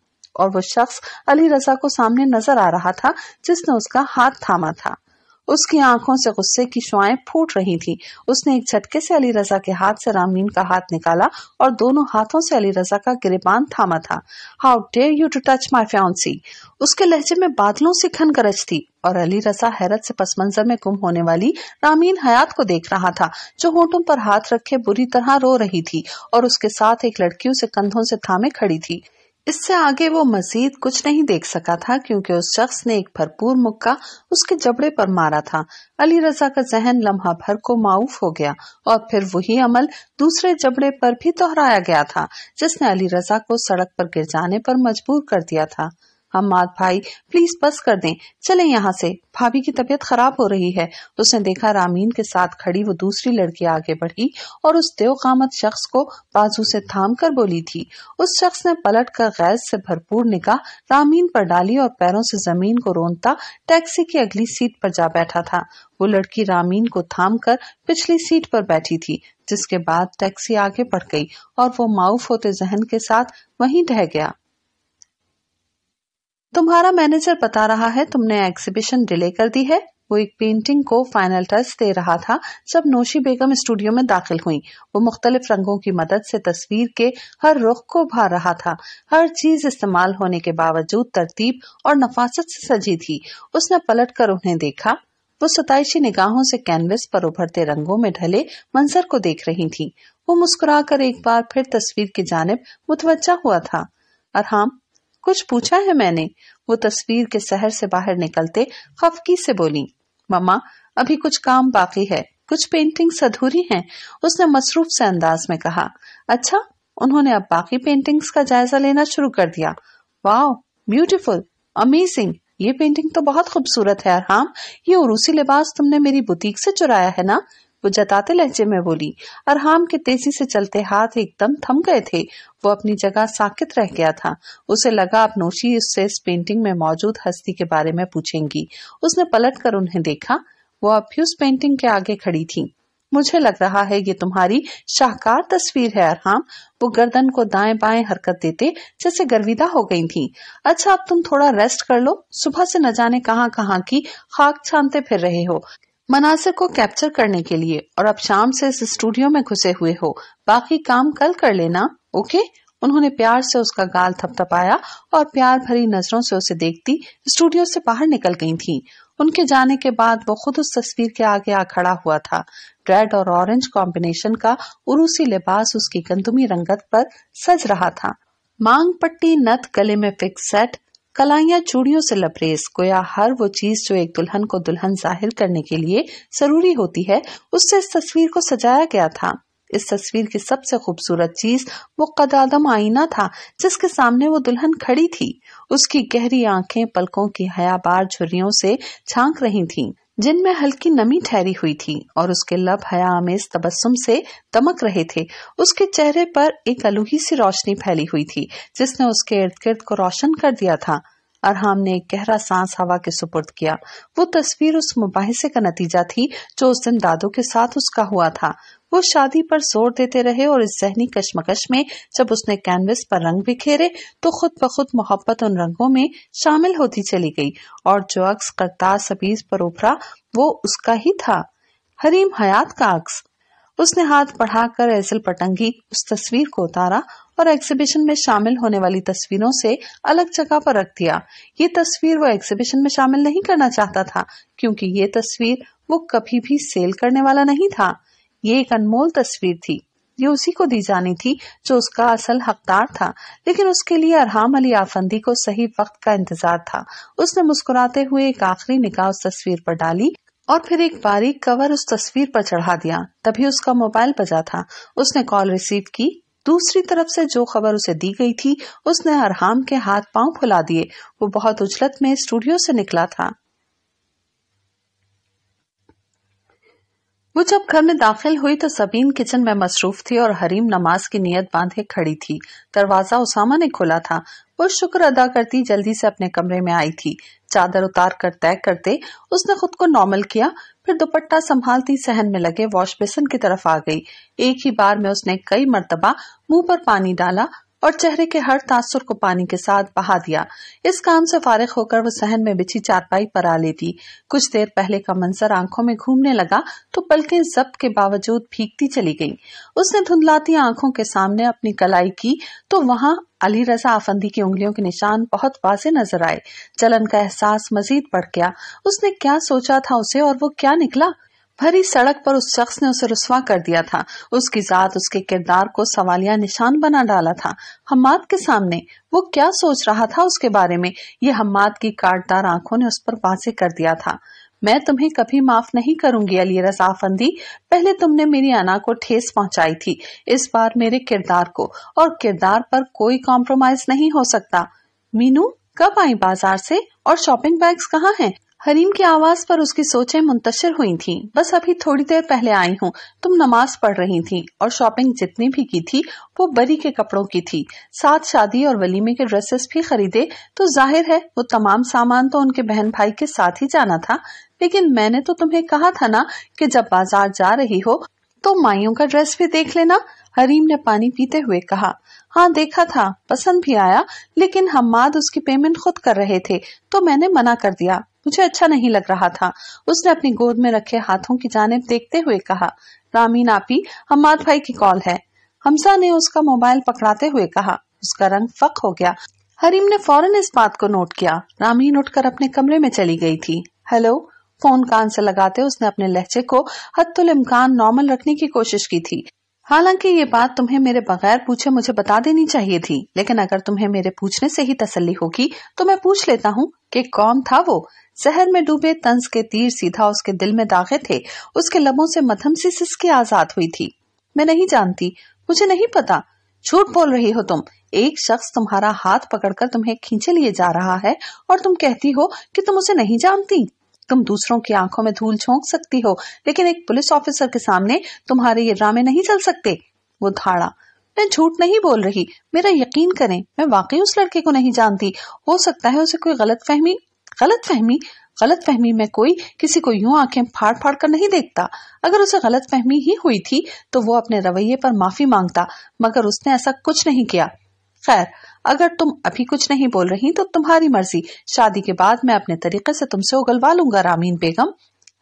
और वो शख्स अली रजा को सामने नजर आ रहा था जिसने उसका हाथ थामा था उसकी आंखों से गुस्से की शुआएं फूट रही थी उसने एक झटके से अली रजा के हाथ से रामीन का हाथ निकाला और दोनों हाथों से अली रजा का गिरबान थामा था how dare you to touch my fiancee उसके लहजे में बादलों से खन गरज थी और अली रजा हैरत से पस मंजर में गुम होने वाली रामीन हयात को देख रहा था जो होटों पर हाथ रखे बुरी तरह रो रही थी और उसके साथ एक लड़की उसे कंधों से थामे खड़ी थी इससे आगे वो मजीद कुछ नहीं देख सका था क्योंकि उस शख्स ने एक भरपूर मुक्का उसके जबड़े पर मारा था अली रजा का जहन लम्हा भर को माउफ हो गया और फिर वही अमल दूसरे जबड़े पर भी दोहराया गया था जिसने अली रजा को सड़क पर गिर जाने पर मजबूर कर दिया था हम्माद भाई प्लीज बस कर दें चले यहाँ से भाभी की तबीयत खराब हो रही है उसने देखा रामीन के साथ खड़ी वो दूसरी लड़की आगे बढ़ी और उस देवकामत शख्स को बाजू से थाम कर बोली थी उस शख्स ने पलट कर गैस से भरपूर निकाह रामीन पर डाली और पैरों से जमीन को रोनता टैक्सी की अगली सीट पर जा बैठा था वो लड़की रामीन को थाम कर पिछली सीट पर बैठी थी जिसके बाद टैक्सी आगे बढ़ गई और वो माउफ होते जहन के साथ वही ढह गया तुम्हारा मैनेजर बता रहा है तुमने एग्जीबिशन डिले कर दी है वो एक पेंटिंग को फाइनल टच दे रहा था जब नोशी बेगम स्टूडियो में दाखिल हुई वो मुख्तलिफ रंगों की मदद से तस्वीर के हर रुख को भार रहा था हर चीज इस्तेमाल होने के बावजूद तरतीब और नफासत से सजी थी उसने पलट कर उन्हें देखा वो सताइशी निगाहों से कैनवस पर उभरते रंगों में ढले मंजर को देख रही थी वो मुस्कुराकर एक बार फिर तस्वीर की जानब मुतवजा हुआ था अरहाम कुछ पूछा है मैंने वो तस्वीर के शहर से बाहर निकलते खफकी से बोली मम्मा अभी कुछ काम बाकी है कुछ पेंटिंग्स अधूरी हैं उसने मसरूफ से अंदाज में कहा अच्छा उन्होंने अब बाकी पेंटिंग्स का जायजा लेना शुरू कर दिया वाह ब्यूटीफुल अमेजिंग ये पेंटिंग तो बहुत खूबसूरत है अरहाम ये उरूसी लिबास तुमने मेरी बुटीक से चुराया है ना वो जताते लहजे में बोली अरहाम के तेजी से चलते हाथ एकदम थम गए थे वो अपनी जगह साकित रह गया था उसे लगा अब नोशी उससे इस पेंटिंग में मौजूद हस्ती के बारे में पूछेंगी उसने पलट कर उन्हें देखा वो अब भी उस पेंटिंग के आगे खड़ी थी मुझे लग रहा है ये तुम्हारी शाहकार तस्वीर है अरहाम वो गर्दन को दाएं बाएं हरकत देते जैसे गर्विदा हो गई थी अच्छा अब तुम थोड़ा रेस्ट कर लो सुबह से न जाने कहां कहाँ की खाक छानते फिर रहे हो मनासर को कैप्चर करने के लिए और अब शाम से इस स्टूडियो में घुसे हुए हो बाकी काम कल कर लेना ओके उन्होंने प्यार से उसका गाल थपथपाया और प्यार भरी नजरों से उसे देखती स्टूडियो से बाहर निकल गई थी उनके जाने के बाद वो खुद उस तस्वीर के आगे आ खड़ा हुआ था रेड और ऑरेंज कॉम्बिनेशन का उरूसी लिबास उसकी गंदुमी रंगत पर सज रहा था मांग पट्टी नथ गले में फिक्स सेट कलाइया चूड़ियों से लबरेज गोया हर वो चीज जो एक दुल्हन को दुल्हन जाहिर करने के लिए जरूरी होती है उससे इस तस्वीर को सजाया गया था इस तस्वीर की सबसे खूबसूरत चीज वो कदादम आईना था जिसके सामने वो दुल्हन खड़ी थी उसकी गहरी आंखें पलकों की हयाबार झुर्रियों से झांक रही थीं। जिनमें हल्की नमी ठहरी हुई थी और उसके लब हया आमेज तबस्सुम से दमक रहे थे उसके चेहरे पर एक अलूही सी रोशनी फैली हुई थी जिसने उसके इर्द गिर्द को रोशन कर दिया था और हमने एक गहरा सांस हवा के सुपुर्द किया वो तस्वीर उस मुबासे का नतीजा थी जो उस दिन दादो के साथ उसका हुआ था वो शादी पर जोर देते रहे और इस जहनी कशमकश में जब उसने कैनवस पर रंग बिखेरे तो खुद ब खुद मोहब्बत उन रंगों में शामिल होती चली गई और जो अक्स करता सबीज पर उभरा वो उसका ही था हरीम हयात का अक्स उसने हाथ बढ़ाकर एसल पटंगी उस तस्वीर को उतारा और एग्जीबिशन में शामिल होने वाली तस्वीरों से अलग जगह पर रख दिया ये तस्वीर वो एग्जीबिशन में शामिल नहीं करना चाहता था क्योंकि ये तस्वीर वो कभी भी सेल करने वाला नहीं था ये एक अनमोल तस्वीर थी ये उसी को दी जानी थी जो उसका असल हकदार था लेकिन उसके लिए अरहाम अली आफंदी को सही वक्त का इंतजार था उसने मुस्कुराते हुए एक आखिरी निकाह उस तस्वीर पर डाली और फिर एक बारीक कवर उस तस्वीर पर चढ़ा दिया तभी उसका मोबाइल बजा था उसने कॉल रिसीव की दूसरी तरफ से जो खबर उसे दी गई थी उसने अरहाम के हाथ पांव फुला दिए वो बहुत उजलत में स्टूडियो से निकला था वो जब घर में दाखिल हुई तो सबीन किचन में मसरूफ थी और हरीम नमाज की नियत बांधे खड़ी थी दरवाजा उसामा ने खोला था वो शुक्र अदा करती जल्दी से अपने कमरे में आई थी चादर उतार कर तय करते उसने खुद को नॉर्मल किया फिर दुपट्टा संभालती सहन में लगे वॉश बेसिन की तरफ आ गई एक ही बार में उसने कई मरतबा मुंह पर पानी डाला और चेहरे के हर तासुर को पानी के साथ बहा दिया इस काम से फारिग होकर वह सहन में बिछी चारपाई पर आ लेती कुछ देर पहले का मंजर आंखों में घूमने लगा तो पलकें जब्त के बावजूद भीगती चली गईं। उसने धुंधलाती आंखों के सामने अपनी कलाई की तो वहां अली रजा आफंदी की उंगलियों के निशान बहुत वाजे नजर आए चलन का एहसास मजीद बढ़ गया उसने क्या सोचा था उसे और वो क्या निकला भरी सड़क पर उस शख्स ने उसे रुसवा कर दिया था उसकी जात उसके किरदार को सवालिया निशान बना डाला था हम्माद के सामने वो क्या सोच रहा था उसके बारे में ये हम्माद की काटदार आंखों ने उस पर वाजे कर दिया था मैं तुम्हें कभी माफ नहीं करूंगी अली रजाफंदी पहले तुमने मेरी अना को ठेस पहुंचाई थी इस बार मेरे किरदार को और किरदार पर कोई कॉम्प्रोमाइज नहीं हो सकता मीनू कब आई बाजार से और शॉपिंग बैग्स कहाँ हैं हरीम की आवाज पर उसकी सोचें मुंतशर हुई थीं। बस अभी थोड़ी देर पहले आई हूँ तुम नमाज पढ़ रही थी और शॉपिंग जितनी भी की थी वो बरी के कपड़ों की थी साथ शादी और वलीमे के ड्रेसेस भी खरीदे तो जाहिर है वो तमाम सामान तो उनके बहन भाई के साथ ही जाना था लेकिन मैंने तो तुम्हें कहा था ना कि जब बाजार जा रही हो तो माइयों का ड्रेस भी देख लेना हरीम ने पानी पीते हुए कहा हाँ देखा था पसंद भी आया लेकिन हम उसकी पेमेंट खुद कर रहे थे तो मैंने मना कर दिया मुझे अच्छा नहीं लग रहा था उसने अपनी गोद में रखे हाथों की जानब देखते हुए कहा रामीन आपी हमाद भाई की कॉल है हमसा ने उसका मोबाइल पकड़ाते हुए कहा उसका रंग फक हो गया हरीम ने फौरन इस बात को नोट किया रामीन उठकर अपने कमरे में चली गई थी हेलो फोन कान से लगाते उसने अपने लहजे को हतुल इमकान नॉर्मल रखने की कोशिश की थी हालांकि ये बात तुम्हें मेरे बगैर पूछे मुझे बता देनी चाहिए थी लेकिन अगर तुम्हें मेरे पूछने से ही तसल्ली होगी तो मैं पूछ लेता हूँ कि कौन था वो जहर में डूबे तंस के तीर सीधा उसके दिल में दागे थे उसके लबों से मधम सी सिसकी आजाद हुई थी मैं नहीं जानती मुझे नहीं पता झूठ बोल रही हो तुम एक शख्स तुम्हारा हाथ पकड़कर तुम्हें खींचे लिए जा रहा है और तुम कहती हो कि तुम उसे नहीं जानती तुम दूसरों की आंखों में धूल झोंक सकती हो लेकिन एक पुलिस ऑफिसर के सामने तुम्हारे ये ड्रामे नहीं चल सकते वो धाड़ा मैं झूठ नहीं बोल रही मेरा यकीन करें मैं वाकई उस लड़के को नहीं जानती हो सकता है उसे कोई गलत फहमी गलत फहमी गलत फहमी में कोई किसी को यूं आंखें फाड़ फाड़ कर नहीं देखता अगर उसे गलत फहमी ही हुई थी तो वो अपने रवैये पर माफी मांगता मगर उसने ऐसा कुछ नहीं किया खैर अगर तुम अभी कुछ नहीं बोल रही तो तुम्हारी मर्जी शादी के बाद मैं अपने तरीके से तुमसे उगलवा लूंगा रामीन बेगम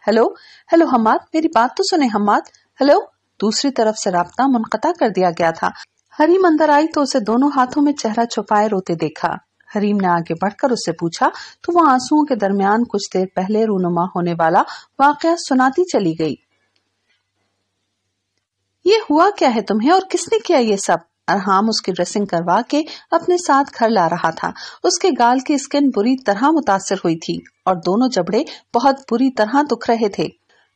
हेलो हेलो हमाद मेरी बात तो सुने हमाद हेलो दूसरी तरफ से रबता मुनकता कर दिया गया था हरी मंदर आई तो उसे दोनों हाथों में चेहरा छुपाए रोते देखा करीम ने आगे बढ़कर उससे पूछा तो वो आंसुओं के दरमियान कुछ देर पहले रूनुमा होने वाला वाकया सुनाती चली गई ये हुआ क्या है तुम्हें और किसने किया ये सब अरहाम उसकी ड्रेसिंग करवा के अपने साथ घर ला रहा था उसके गाल की स्किन बुरी तरह मुतासर हुई थी और दोनों जबड़े बहुत बुरी तरह दुख रहे थे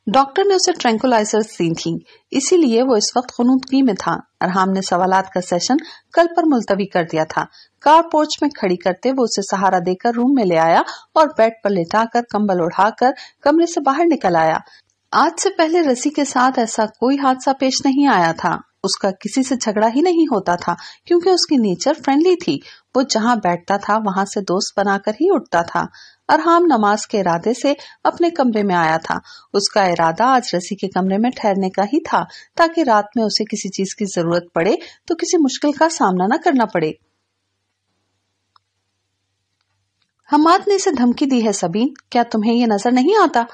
डॉक्टर ने उसे ट्रैंकुलाइजर दी थी इसीलिए वो इस वक्त खनूदगी में था अरहाम ने सवाल का सेशन कल पर मुलतवी कर दिया था कार पोर्च में खड़ी करते वो उसे सहारा देकर रूम में ले आया और बेड पर कम्बल कंबल कर कमरे से बाहर निकल आया आज से पहले रसी के साथ ऐसा कोई हादसा पेश नहीं आया था उसका किसी से झगड़ा ही नहीं होता था क्योंकि उसकी नेचर फ्रेंडली थी वो जहाँ बैठता था वहाँ से दोस्त बनाकर ही उठता था अरहम नमाज के इरादे से अपने कमरे में आया था उसका इरादा आज रसी के कमरे में ठहरने का ही था ताकि रात में उसे किसी चीज की जरूरत पड़े तो किसी मुश्किल का सामना न करना पड़े हमाद ने इसे धमकी दी है सबीन क्या तुम्हें ये नजर नहीं आता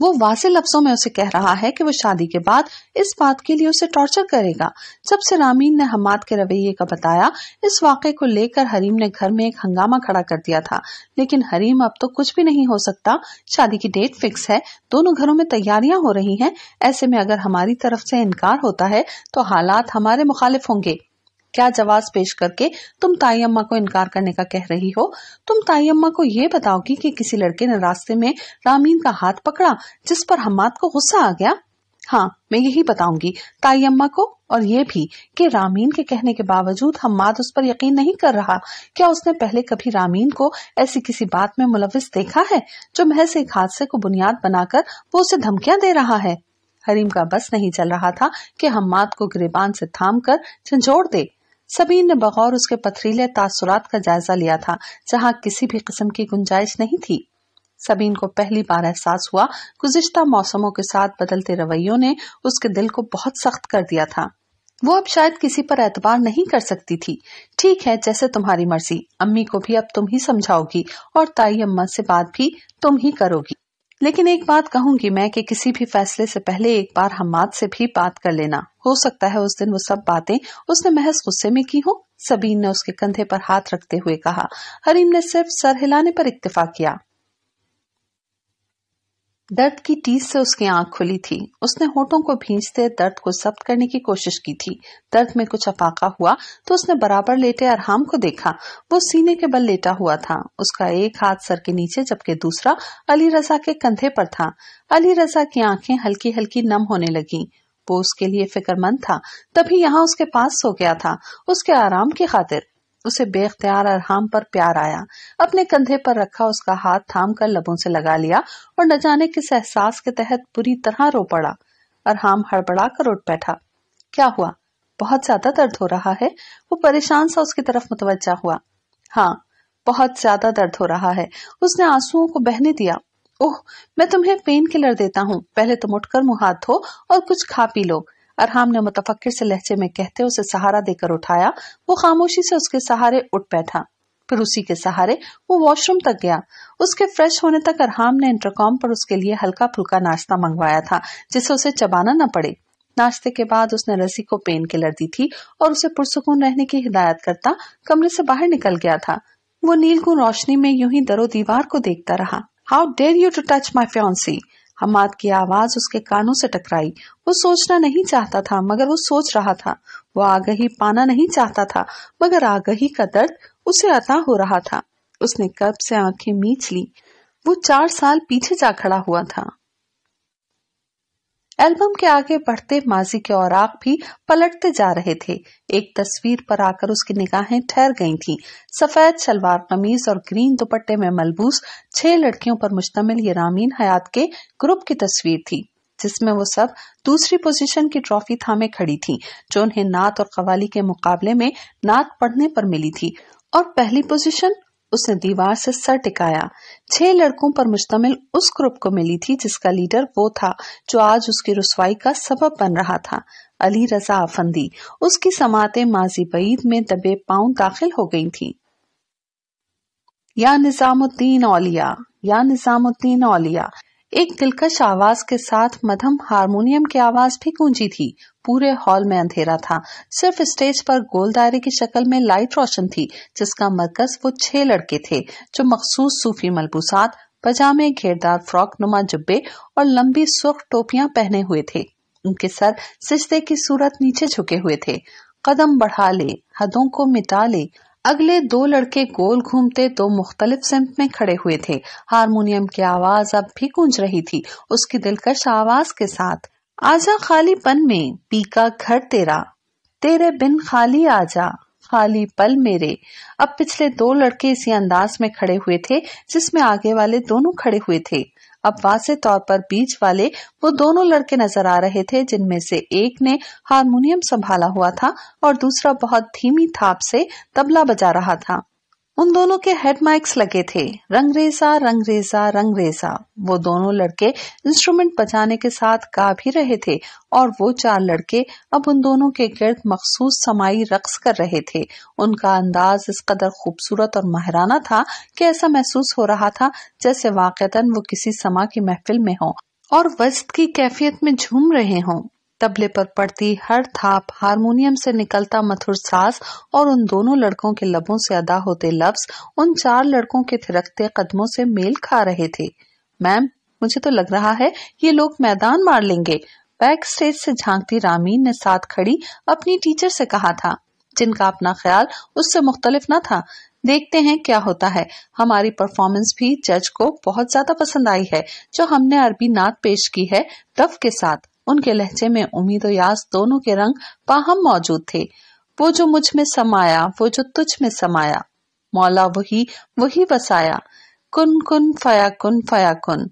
वो वासे लफ्जों में उसे कह रहा है कि वो शादी के बाद इस बात के लिए उसे टॉर्चर करेगा जब से रामीन ने हमाद के रवैये का बताया इस वाक़े को लेकर हरीम ने घर में एक हंगामा खड़ा कर दिया था लेकिन हरीम अब तो कुछ भी नहीं हो सकता शादी की डेट फिक्स है दोनों घरों में तैयारियां हो रही हैं ऐसे में अगर हमारी तरफ से इनकार होता है तो हालात हमारे मुखालिफ होंगे क्या जवाब पेश करके तुम ताई अम्मा को इनकार करने का कह रही हो तुम ताई अम्मा को यह बताओगी कि किसी लड़के ने रास्ते में रामीन का हाथ पकड़ा जिस पर हमाद को गुस्सा आ गया हाँ मैं यही बताऊंगी ताई अम्मा को और ये भी कि रामीन के कहने के बावजूद हम्माद उस पर यकीन नहीं कर रहा क्या उसने पहले कभी रामीन को ऐसी किसी बात में मुलविस देखा है जो महज एक हादसे को बुनियाद बनाकर वो उसे धमकियां दे रहा है हरीम का बस नहीं चल रहा था कि हम्माद को गिरबान से थाम कर झंझोड़ दे सबीन ने बगौर उसके पथरीले तासुरात का जायजा लिया था जहां किसी भी किस्म की गुंजाइश नहीं थी सबीन को पहली बार एहसास हुआ गुजश्ता मौसमों के साथ बदलते रवैयों ने उसके दिल को बहुत सख्त कर दिया था वो अब शायद किसी पर एतबार नहीं कर सकती थी ठीक है जैसे तुम्हारी मर्जी अम्मी को भी अब तुम ही समझाओगी और ताई अम्मा से बात भी तुम ही करोगी लेकिन एक बात कहूंगी मैं कि किसी भी फैसले से पहले एक बार हमाद से भी बात कर लेना हो सकता है उस दिन वो सब बातें उसने महज गुस्से में की हो सबीन ने उसके कंधे पर हाथ रखते हुए कहा हरीम ने सिर्फ सर हिलाने पर इतफा किया दर्द की टीस से उसकी आंख खुली थी उसने होठों को भींचते दर्द को जब्त करने की कोशिश की थी दर्द में कुछ अफाका हुआ तो उसने बराबर लेटे अरहम को देखा वो सीने के बल लेटा हुआ था उसका एक हाथ सर के नीचे जबकि दूसरा अली रजा के कंधे पर था अली रजा की आंखें हल्की हल्की नम होने लगी वो उसके लिए फिक्रमंद था तभी यहाँ उसके पास सो गया था उसके आराम की खातिर उसे बेख्तियार अरहाम पर प्यार आया अपने कंधे पर रखा उसका हाथ थाम कर लबों से लगा लिया और न जाने किस एहसास के तहत बुरी तरह रो पड़ा अरहाम हड़बड़ा कर उठ बैठा क्या हुआ बहुत ज्यादा दर्द हो रहा है वो परेशान सा उसकी तरफ मुतवजा हुआ हाँ बहुत ज्यादा दर्द हो रहा है उसने आंसुओं को बहने दिया ओह मैं तुम्हें पेन किलर देता हूँ पहले तुम उठकर मुंह हाथ धो और कुछ खा पी लो अरहाम ने मुतफक्र से लहजे में कहते उसे सहारा देकर उठाया वो खामोशी से उसके सहारे उठ बैठा फिर उसी के सहारे वो वॉशरूम तक गया उसके फ्रेश होने तक अरहाम ने इंटरकॉम पर उसके लिए हल्का फुल्का नाश्ता मंगवाया था जिसे उसे चबाना न पड़े नाश्ते के बाद उसने रसी को पेन किलर दी थी और उसे पुरसकून रहने की हिदायत करता कमरे से बाहर निकल गया था वो नीलगुन रोशनी में यूं ही दरो दीवार को देखता रहा how dare you to touch my fiancee Hammad की आवाज उसके कानों से टकराई वो सोचना नहीं चाहता था मगर वो सोच रहा था वो आगही पाना नहीं चाहता था मगर आगही का दर्द उसे अता हो रहा था उसने कब से आंखें मीच ली वो चार साल पीछे जा खड़ा हुआ था एल्बम के आगे बढ़ते माजी के और भी पलटते जा रहे थे एक तस्वीर पर आकर उसकी निगाहें ठहर गई थीं। सफेद शलवार कमीज और ग्रीन दुपट्टे में मलबूस छह लड़कियों पर मुश्तमिल ये रामीन हयात के ग्रुप की तस्वीर थी जिसमें वो सब दूसरी पोजीशन की ट्रॉफी थामे खड़ी थी जो उन्हें नात और कवाली के मुकाबले में नात पढ़ने पर मिली थी और पहली पोजीशन उसने दीवार से सर टिकाया छह लड़कों पर मुश्तमिल उस ग्रुप को मिली थी जिसका लीडर वो था जो आज उसकी रसवाई का सबब बन रहा था अली रजा अफंदी उसकी समातें माजी बईद में दबे पांव दाखिल हो गई थी या निजामुद्दीन औलिया या निजामुद्दीन औलिया एक दिलकश आवाज के साथ मधम हारमोनियम की आवाज भी गूंजी थी पूरे हॉल में अंधेरा था सिर्फ स्टेज पर गोल दायरे की शक्ल में लाइट रोशन थी जिसका मरकज वो छह लड़के थे जो मखसूस सूफी मलबूसात पजामे घेरदार फ्रॉक नुमा जुब्बे और लंबी सुख टोपियां पहने हुए थे उनके सर सिस्ते की सूरत नीचे झुके हुए थे कदम बढ़ा ले हदों को मिटा ले अगले दो लड़के गोल घूमते दो मुख्तलिफ सिमत में खड़े हुए थे हारमोनियम की आवाज अब भी गूंज रही थी उसकी दिलकश आवाज के साथ आजा खाली पन में पी का घर तेरा तेरे बिन खाली आजा खाली पल मेरे अब पिछले दो लड़के इसी अंदाज में खड़े हुए थे जिसमें आगे वाले दोनों खड़े हुए थे अब वासे तौर पर बीच वाले वो दोनों लड़के नजर आ रहे थे जिनमें से एक ने हारमोनियम संभाला हुआ था और दूसरा बहुत धीमी थाप से तबला बजा रहा था उन दोनों के हेड माइक्स लगे थे रंगरेजा रंगरेजा रंगरेजा वो दोनों लड़के इंस्ट्रूमेंट बजाने के साथ गा भी रहे थे और वो चार लड़के अब उन दोनों के गिर्द मखसूस समाई रक्स कर रहे थे उनका अंदाज इस कदर खूबसूरत और माहराना था कि ऐसा महसूस हो रहा था जैसे वाकता वो किसी समा की महफिल में हो और वस्त की कैफियत में झूम रहे हों तबले पर पड़ती हर थाप हारमोनियम से निकलता मथुर सास और उन दोनों लड़कों के लबों से अदा होते लफ्ज उन चार लड़कों के थिरकते कदमों से मेल खा रहे थे मैम मुझे तो लग रहा है ये लोग मैदान मार लेंगे बैक स्टेज से झांकती रामीन ने साथ खड़ी अपनी टीचर से कहा था जिनका अपना ख्याल उससे मुख्तलिफ न था देखते हैं क्या होता है हमारी परफॉर्मेंस भी जज को बहुत ज्यादा पसंद आई है जो हमने अरबी नात पेश की है दफ के साथ उनके लहजे में उम्मीद और यास दोनों के रंग पाहम मौजूद थे वो जो मुझ में समाया वो जो तुझ में समाया मौला वही वही बसाया कुन कुन फया कुन फया कुन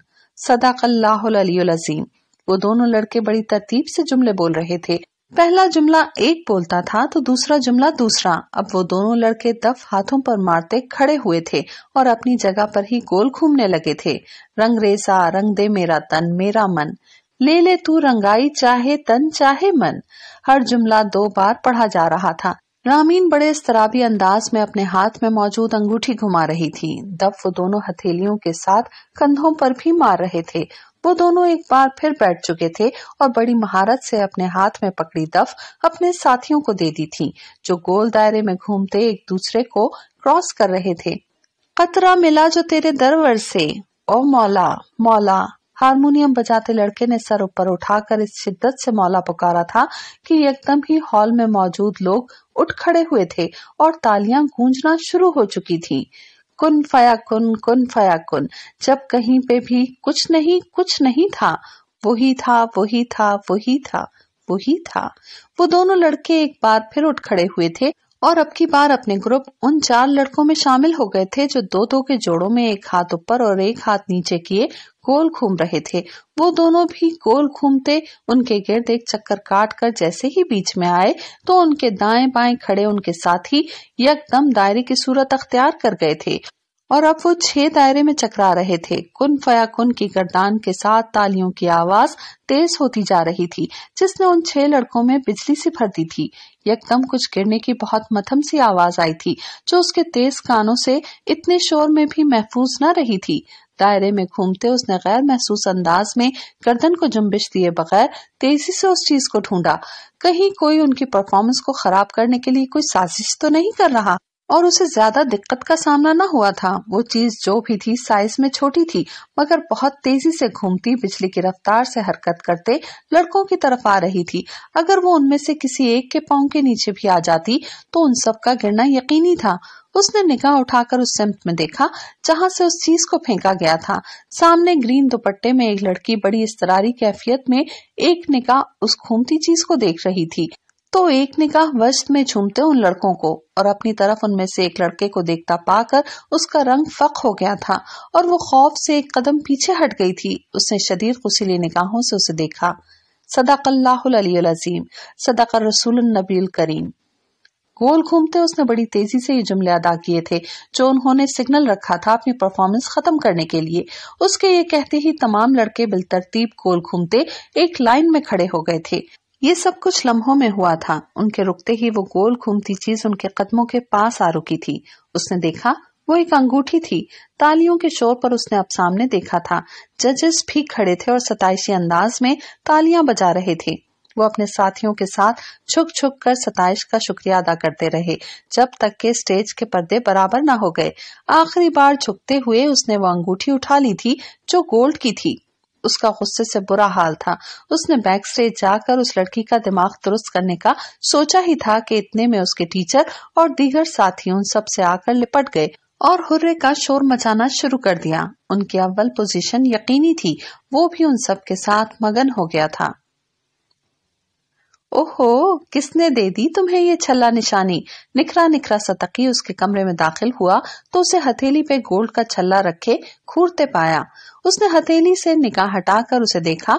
सदाकल्लाजीम वो दोनों लड़के बड़ी तरतीब से जुमले बोल रहे थे पहला जुमला एक बोलता था तो दूसरा जुमला दूसरा अब वो दोनों लड़के दफ हाथों पर मारते खड़े हुए थे और अपनी जगह पर ही गोल घूमने लगे थे रंग रेसा रंग दे मेरा तन मेरा मन ले ले तू रंगाई चाहे तन चाहे मन हर जुमला दो बार पढ़ा जा रहा था रामीन बड़े इसराबी अंदाज में अपने हाथ में मौजूद अंगूठी घुमा रही थी दब वो दोनों हथेलियों के साथ कंधों पर भी मार रहे थे वो दोनों एक बार फिर बैठ चुके थे और बड़ी महारत से अपने हाथ में पकड़ी दफ अपने साथियों को दे दी थी जो गोल दायरे में घूमते एक दूसरे को क्रॉस कर रहे थे कतरा मिला जो तेरे दरवर से ओ मौला मौला हारमोनियम बजाते लड़के ने सर ऊपर उठाकर इस शिद्दत से मौला पुकारा था कि एकदम ही हॉल में मौजूद लोग उठ खड़े हुए थे और तालियां गूंजना शुरू हो चुकी थी कुन फया कुन कुन फया कुन जब कहीं पे भी कुछ नहीं कुछ नहीं था वही था वही था वही था वही था वो दोनों लड़के एक बार फिर उठ खड़े हुए थे और अब की बार अपने ग्रुप उन चार लड़कों में शामिल हो गए थे जो दो दो के जोड़ों में एक हाथ ऊपर और एक हाथ नीचे किए गोल घूम रहे थे वो दोनों भी गोल घूमते उनके गिर्द एक चक्कर काट कर जैसे ही बीच में आए तो उनके दाएं बाएं खड़े उनके साथी यकदम दायरे की सूरत अख्तियार कर गए थे और अब वो छह दायरे में चकरा रहे थे कुन फयाकुन की गर्दान के साथ तालियों की आवाज तेज होती जा रही थी जिसने उन छह लड़कों में बिजली से भर दी थी यकदम कुछ गिरने की बहुत मथम सी आवाज आई थी जो उसके तेज कानों से इतने शोर में भी महफूज न रही थी दायरे में घूमते उसने गैर महसूस अंदाज में गर्दन को जुम्बिश दिए बगैर तेजी से उस चीज को ढूंढा कहीं कोई उनकी परफॉर्मेंस को खराब करने के लिए कोई साजिश तो नहीं कर रहा और उसे ज्यादा दिक्कत का सामना न हुआ था वो चीज जो भी थी साइज में छोटी थी मगर बहुत तेजी से घूमती बिजली की रफ्तार से हरकत करते लड़कों की तरफ आ रही थी अगर वो उनमें से किसी एक के पाँव के नीचे भी आ जाती तो उन सब का गिरना यकीनी था उसने निगाह उठाकर उस सिमट में देखा जहाँ से उस चीज को फेंका गया था सामने ग्रीन दुपट्टे में एक लड़की बड़ी इस कैफियत में एक निगाह उस घूमती चीज को देख रही थी तो एक ने कहा वस्त में झूमते उन लड़कों को और अपनी तरफ उनमें से एक लड़के को देखता पाकर उसका रंग फक हो गया था और वो खौफ से एक कदम पीछे हट गई थी उसने शदीर खुशीली निकाहों से उसे देखा सदाकल्लाजीम सदाक रसूल नबील करीम गोल घूमते उसने बड़ी तेजी से ये जुमले अदा किए थे जो उन्होंने सिग्नल रखा था अपनी परफॉर्मेंस खत्म करने के लिए उसके ये कहते ही तमाम लड़के बिलतरतीब गोल घूमते एक लाइन में खड़े हो गए थे ये सब कुछ लम्हों में हुआ था उनके रुकते ही वो गोल घूमती चीज उनके कदमों के पास आ रुकी थी उसने देखा वो एक अंगूठी थी तालियों के शोर पर उसने अब सामने देखा था जजेस भी खड़े थे और सताइशी अंदाज में तालियां बजा रहे थे वो अपने साथियों के साथ छुक छुक कर सताइश का शुक्रिया अदा करते रहे जब तक के स्टेज के पर्दे बराबर ना हो गए आखिरी बार झुकते हुए उसने वो अंगूठी उठा ली थी जो गोल्ड की थी उसका गुस्से से बुरा हाल था उसने बैग से जाकर उस लड़की का दिमाग दुरुस्त करने का सोचा ही था कि इतने में उसके टीचर और दीगर साथी उन सब से आकर लिपट गए और हुर्रे का शोर मचाना शुरू कर दिया उनकी अव्वल पोजीशन यकीनी थी वो भी उन सब के साथ मगन हो गया था ओहो किसने दे दी तुम्हें ये छल्ला निशानी निखरा निखरा सतकी उसके कमरे में दाखिल हुआ तो उसे हथेली पे गोल्ड का छल्ला रखे खूरते पाया उसने हथेली से निकाह हटाकर उसे देखा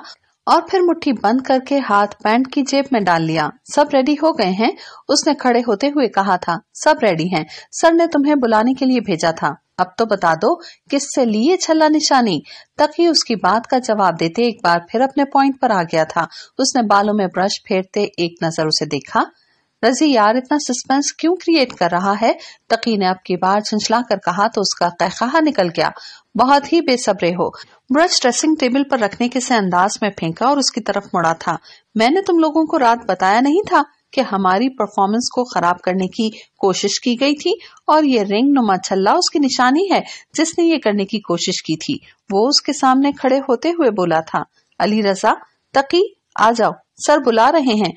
और फिर मुट्ठी बंद करके हाथ पैंट की जेब में डाल लिया सब रेडी हो गए हैं उसने खड़े होते हुए कहा था सब रेडी हैं सर ने तुम्हें बुलाने के लिए भेजा था अब तो बता दो किससे लिए छल्ला निशानी तक ही उसकी बात का जवाब देते एक बार फिर अपने पॉइंट पर आ गया था उसने बालों में ब्रश फेरते एक नजर उसे देखा रजी यार इतना सस्पेंस क्यों क्रिएट कर रहा है तकी ने अब की बार छिंचला कर कहा तो उसका कहकहा निकल गया बहुत ही बेसब्रे हो ब्रश ड्रेसिंग टेबल पर रखने के से अंदाज में फेंका और उसकी तरफ मुड़ा था मैंने तुम लोगों को रात बताया नहीं था कि हमारी परफॉर्मेंस को खराब करने की कोशिश की गई थी और ये रिंग नुमा छल्ला उसकी निशानी है जिसने ये करने की कोशिश की थी वो उसके सामने खड़े होते हुए बोला था अली रजा तकी आ जाओ सर बुला रहे हैं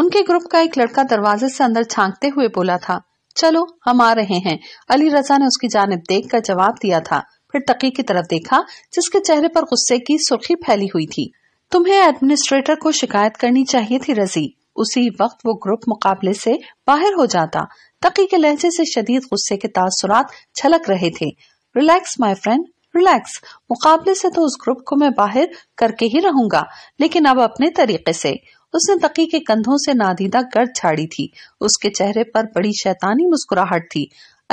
उनके ग्रुप का एक लड़का दरवाजे से अंदर छाकते हुए बोला था चलो हम आ रहे हैं अली रजा ने उसकी जानब देख कर जवाब दिया था फिर तकी की तरफ देखा जिसके चेहरे पर गुस्से की सुर्खी फैली हुई थी तुम्हें एडमिनिस्ट्रेटर को शिकायत करनी चाहिए थी रजी उसी वक्त वो ग्रुप मुकाबले से बाहर हो जाता तकी के लहजे से शदीद गुस्से के तासरात छलक रहे थे रिलैक्स माई फ्रेंड रिलैक्स मुकाबले से तो उस ग्रुप को मैं बाहर करके ही रहूंगा लेकिन अब अपने तरीके से उसने तकी के कंधों से नादीदा गर्द छाड़ी थी उसके चेहरे पर बड़ी शैतानी मुस्कुराहट थी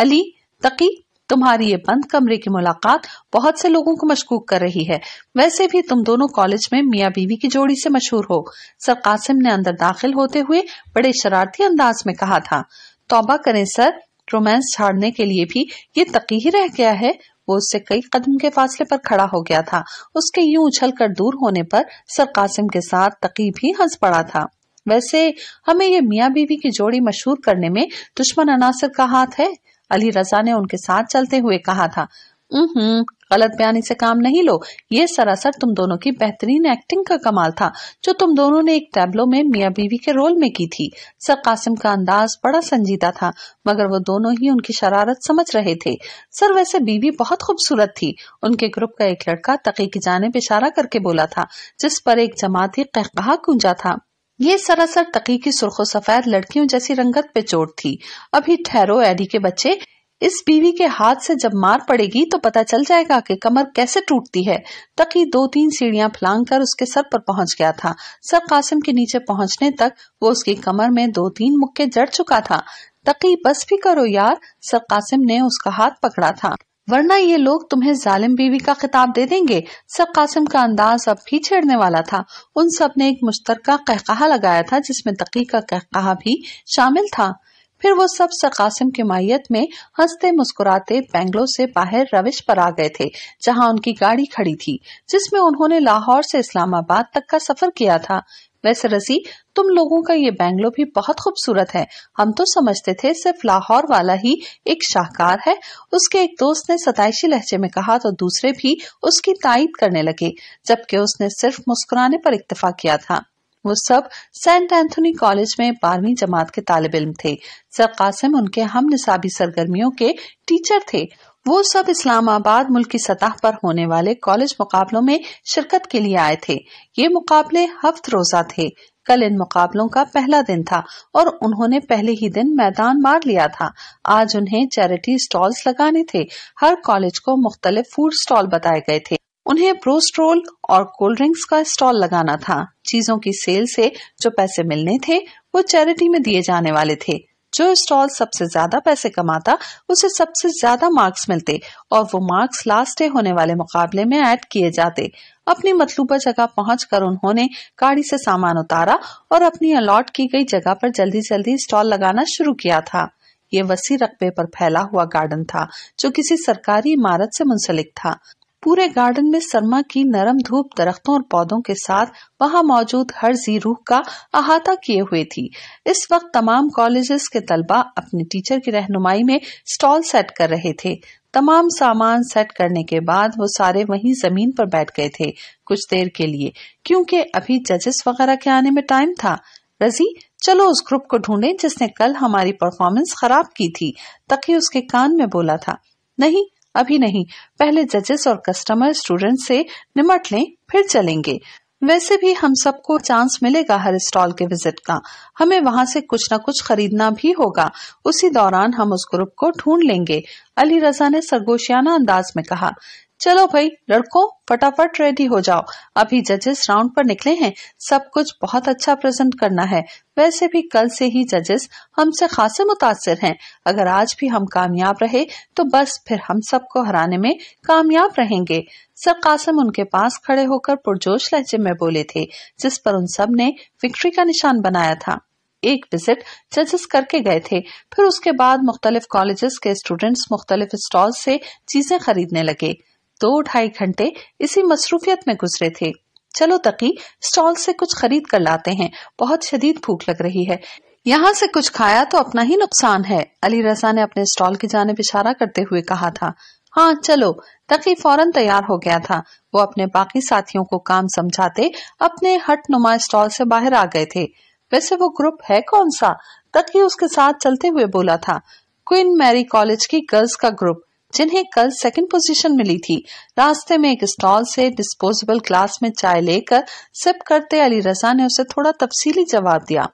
अली तकी तुम्हारी ये बंद कमरे की मुलाकात बहुत से लोगों को मशकूक कर रही है वैसे भी तुम दोनों कॉलेज में मियाँ बीवी की जोड़ी से मशहूर हो सर कासिम ने अंदर दाखिल होते हुए बड़े शरारती अंदाज में कहा था तोबा करें सर रोमांस छाड़ने के लिए भी ये तकी ही रह गया है वो उससे कई कदम के फासले पर खड़ा हो गया था उसके यूं उछल कर दूर होने पर सर कासिम के साथ तकी भी हंस पड़ा था वैसे हमें ये मियाँ बीवी की जोड़ी मशहूर करने में दुश्मन अनासर का हाथ है अली रजा ने उनके साथ चलते हुए कहा था गलत बयानी से काम नहीं लो ये सरासर तुम दोनों की बेहतरीन एक्टिंग का कमाल था जो तुम दोनों ने एक टैबलो में मियाँ बीवी के रोल में की थी सर कासिम का अंदाज बड़ा संजीदा था मगर वो दोनों ही उनकी शरारत समझ रहे थे सर वैसे बीवी बहुत खूबसूरत थी उनके ग्रुप का एक लड़का तकी की पर इशारा करके बोला था जिस पर एक जमाती कहकहा गूंजा था ये सरासर तकी की सुर्खो सफेद लड़कियों जैसी रंगत पे चोट थी अभी ठहरो एडी के बच्चे इस बीवी के हाथ से जब मार पड़ेगी तो पता चल जाएगा कि कमर कैसे टूटती है तकी दो तीन सीढ़ियां फलांग कर उसके सर पर पहुंच गया था सर कासिम के नीचे पहुंचने तक वो उसकी कमर में दो तीन मुक्के जड़ चुका था तकी बस भी करो यार सर कासिम ने उसका हाथ पकड़ा था वरना ये लोग तुम्हें जालिम बीवी का खिताब दे देंगे सब कासिम का अंदाज अब भी छेड़ने वाला था उन सब ने एक मुश्तरका कहकहा लगाया था जिसमें तकी का कहकहा भी शामिल था फिर वो सब सकासिम के मायत में हंसते मुस्कुराते बेंगलोर से बाहर रविश पर आ गए थे जहां उनकी गाड़ी खड़ी थी जिसमें उन्होंने लाहौर से इस्लामाबाद तक का सफर किया था वैसे रसी तुम लोगों का ये बैंगलो भी बहुत खूबसूरत है हम तो समझते थे सिर्फ लाहौर वाला ही एक शाहकार है उसके एक दोस्त ने सताइशी लहजे में कहा तो दूसरे भी उसकी तायद करने लगे जबकि उसने सिर्फ मुस्कुराने पर इतफा किया था वो सब सेंट एंथोनी कॉलेज में बारहवीं जमात के तालब इम थे सर कासिम उनके हम निसाबी सरगर्मियों के टीचर थे वो सब इस्लामाबाद मुल्क की सतह पर होने वाले कॉलेज मुकाबलों में शिरकत के लिए आए थे ये मुकाबले हफ्त रोजा थे कल इन मुकाबलों का पहला दिन था और उन्होंने पहले ही दिन मैदान मार लिया था आज उन्हें चैरिटी स्टॉल्स लगाने थे हर कॉलेज को मुख्तलिफ फूड स्टॉल बताए गए थे उन्हें ब्रोस्ट रोल और कोल्ड ड्रिंक्स का स्टॉल लगाना था चीजों की सेल से जो पैसे मिलने थे वो चैरिटी में दिए जाने वाले थे जो स्टॉल सबसे ज्यादा पैसे कमाता उसे सबसे ज्यादा मार्क्स मिलते और वो मार्क्स लास्ट डे होने वाले मुकाबले में ऐड किए जाते अपनी मतलूबा जगह कर उन्होंने गाड़ी से सामान उतारा और अपनी अलॉट की गई जगह पर जल्दी जल्दी स्टॉल लगाना शुरू किया था ये वसी रकबे पर फैला हुआ गार्डन था जो किसी सरकारी इमारत से मुंसलिक था पूरे गार्डन में सरमा की नरम धूप दरख्तों और पौधों के साथ वहाँ मौजूद हर जी रूह का अहाता किए हुए थी इस वक्त तमाम कॉलेजेस के तलबा अपने टीचर की रहनुमाई में स्टॉल सेट कर रहे थे तमाम सामान सेट करने के बाद वो सारे वहीं जमीन पर बैठ गए थे कुछ देर के लिए क्योंकि अभी जजेस वगैरह के आने में टाइम था रजी चलो उस ग्रुप को ढूंढें जिसने कल हमारी परफॉर्मेंस खराब की थी तकी उसके कान में बोला था नहीं अभी नहीं पहले जजेस और कस्टमर स्टूडेंट से निमट लें फिर चलेंगे वैसे भी हम सबको चांस मिलेगा हर स्टॉल के विजिट का हमें वहाँ से कुछ न कुछ खरीदना भी होगा उसी दौरान हम उस ग्रुप को ढूंढ लेंगे अली रजा ने सरगोशियाना अंदाज में कहा चलो भाई लड़को फटाफट रेडी हो जाओ अभी जजेस राउंड पर निकले हैं सब कुछ बहुत अच्छा प्रेजेंट करना है वैसे भी कल से ही जजेस हमसे खासे मुतासर हैं अगर आज भी हम कामयाब रहे तो बस फिर हम सबको हराने में कामयाब रहेंगे सर कासम उनके पास खड़े होकर पुरजोश लहजे में बोले थे जिस पर उन सब ने विक्ट्री का निशान बनाया था एक विजिट जजेस करके गए थे फिर उसके बाद मुख्तलिफ कॉलेजेस के स्टूडेंट्स मुख्तलिफ स्टॉल से चीजें खरीदने लगे दो ढाई घंटे इसी मसरूफियत में गुजरे थे चलो तकी स्टॉल से कुछ खरीद कर लाते हैं बहुत शदीद भूख लग रही है यहाँ से कुछ खाया तो अपना ही नुकसान है अली रजा ने अपने स्टॉल की जाने इशारा करते हुए कहा था हाँ चलो तकी फौरन तैयार हो गया था वो अपने बाकी साथियों को काम समझाते अपने हट नुमा स्टॉल से बाहर आ गए थे वैसे वो ग्रुप है कौन सा तकी उसके साथ चलते हुए बोला था क्वीन मैरी कॉलेज की गर्ल्स का ग्रुप जिन्हें कल सेकंड पोजीशन मिली थी रास्ते में एक स्टॉल से डिस्पोजेबल ग्लास में चाय लेकर सिप करते अली रजा ने उसे थोड़ा तफसीली जवाब दिया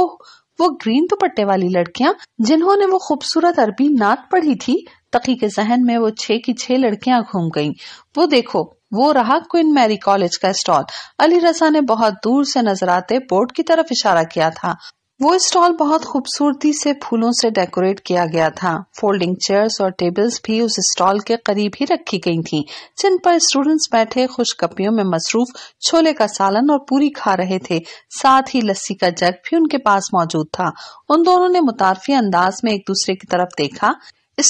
ओह वो ग्रीन दुपट्टे वाली लड़कियाँ जिन्होंने वो खूबसूरत अरबी नात पढ़ी थी तकी के जहन में वो छह की छह लड़कियाँ घूम गयी वो देखो वो रहा क्विन मैरी कॉलेज का स्टॉल अली रजा ने बहुत दूर से नजर आते बोर्ड की तरफ इशारा किया था वो स्टॉल बहुत खूबसूरती से फूलों से डेकोरेट किया गया था फोल्डिंग चेयर्स और टेबल्स भी उस स्टॉल के करीब ही रखी गई थीं, जिन पर स्टूडेंट्स बैठे खुश कपियों में मसरूफ छोले का सालन और पूरी खा रहे थे साथ ही लस्सी का जग भी उनके पास मौजूद था उन दोनों ने मुतारफी अंदाज में एक दूसरे की तरफ देखा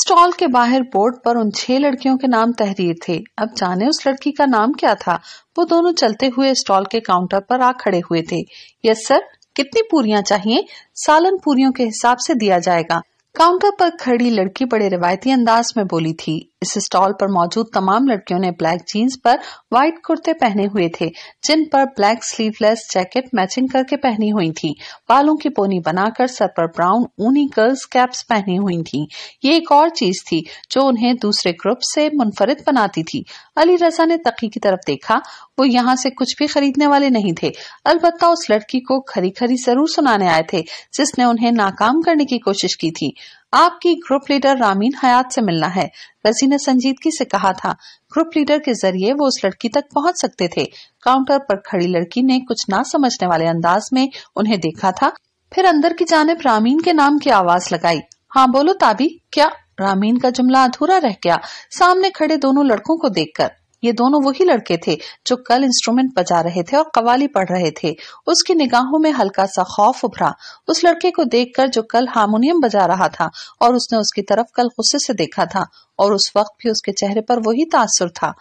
स्टॉल के बाहर बोर्ड पर उन छह लड़कियों के नाम तहरीर थे अब जाने उस लड़की का नाम क्या था वो दोनों चलते हुए स्टॉल के काउंटर पर आ खड़े हुए थे यस सर कितनी पूरियां चाहिए सालन पूरियों के हिसाब से दिया जाएगा काउंटर पर खड़ी लड़की बड़े रिवायती अंदाज में बोली थी इस स्टॉल पर मौजूद तमाम लड़कियों ने ब्लैक जीन्स पर व्हाइट कुर्ते पहने हुए थे जिन पर ब्लैक स्लीवलेस जैकेट मैचिंग करके पहनी हुई थी बालों की पोनी बनाकर सर पर ब्राउन ऊनी गर्ल्स कैप्स पहनी हुई थी ये एक और चीज थी जो उन्हें दूसरे ग्रुप से मुनफरद बनाती थी अली रजा ने तकी की तरफ देखा वो यहाँ से कुछ भी खरीदने वाले नहीं थे अलबत्ता उस लड़की को खरी खरी जरूर सुनाने आए थे जिसने उन्हें नाकाम करने की कोशिश की थी आपकी ग्रुप लीडर रामीन हयात से मिलना है रसी ने संजीदगी से कहा था ग्रुप लीडर के जरिए वो उस लड़की तक पहुंच सकते थे काउंटर पर खड़ी लड़की ने कुछ ना समझने वाले अंदाज में उन्हें देखा था फिर अंदर की जानब रामीन के नाम की आवाज लगाई हाँ बोलो ताबी क्या रामीन का जुमला अधूरा रह गया सामने खड़े दोनों लड़कों को देखकर ये दोनों वही लड़के थे जो कल इंस्ट्रूमेंट बजा रहे थे और कवाली पढ़ रहे थे उसकी निगाहों में हल्का सा खौफ उभरा उस लड़के को देखकर जो कल हारमोनियम बजा रहा था और उसने उसकी तरफ कल गुस्से से देखा था और उस वक्त भी उसके चेहरे पर वही तासुर था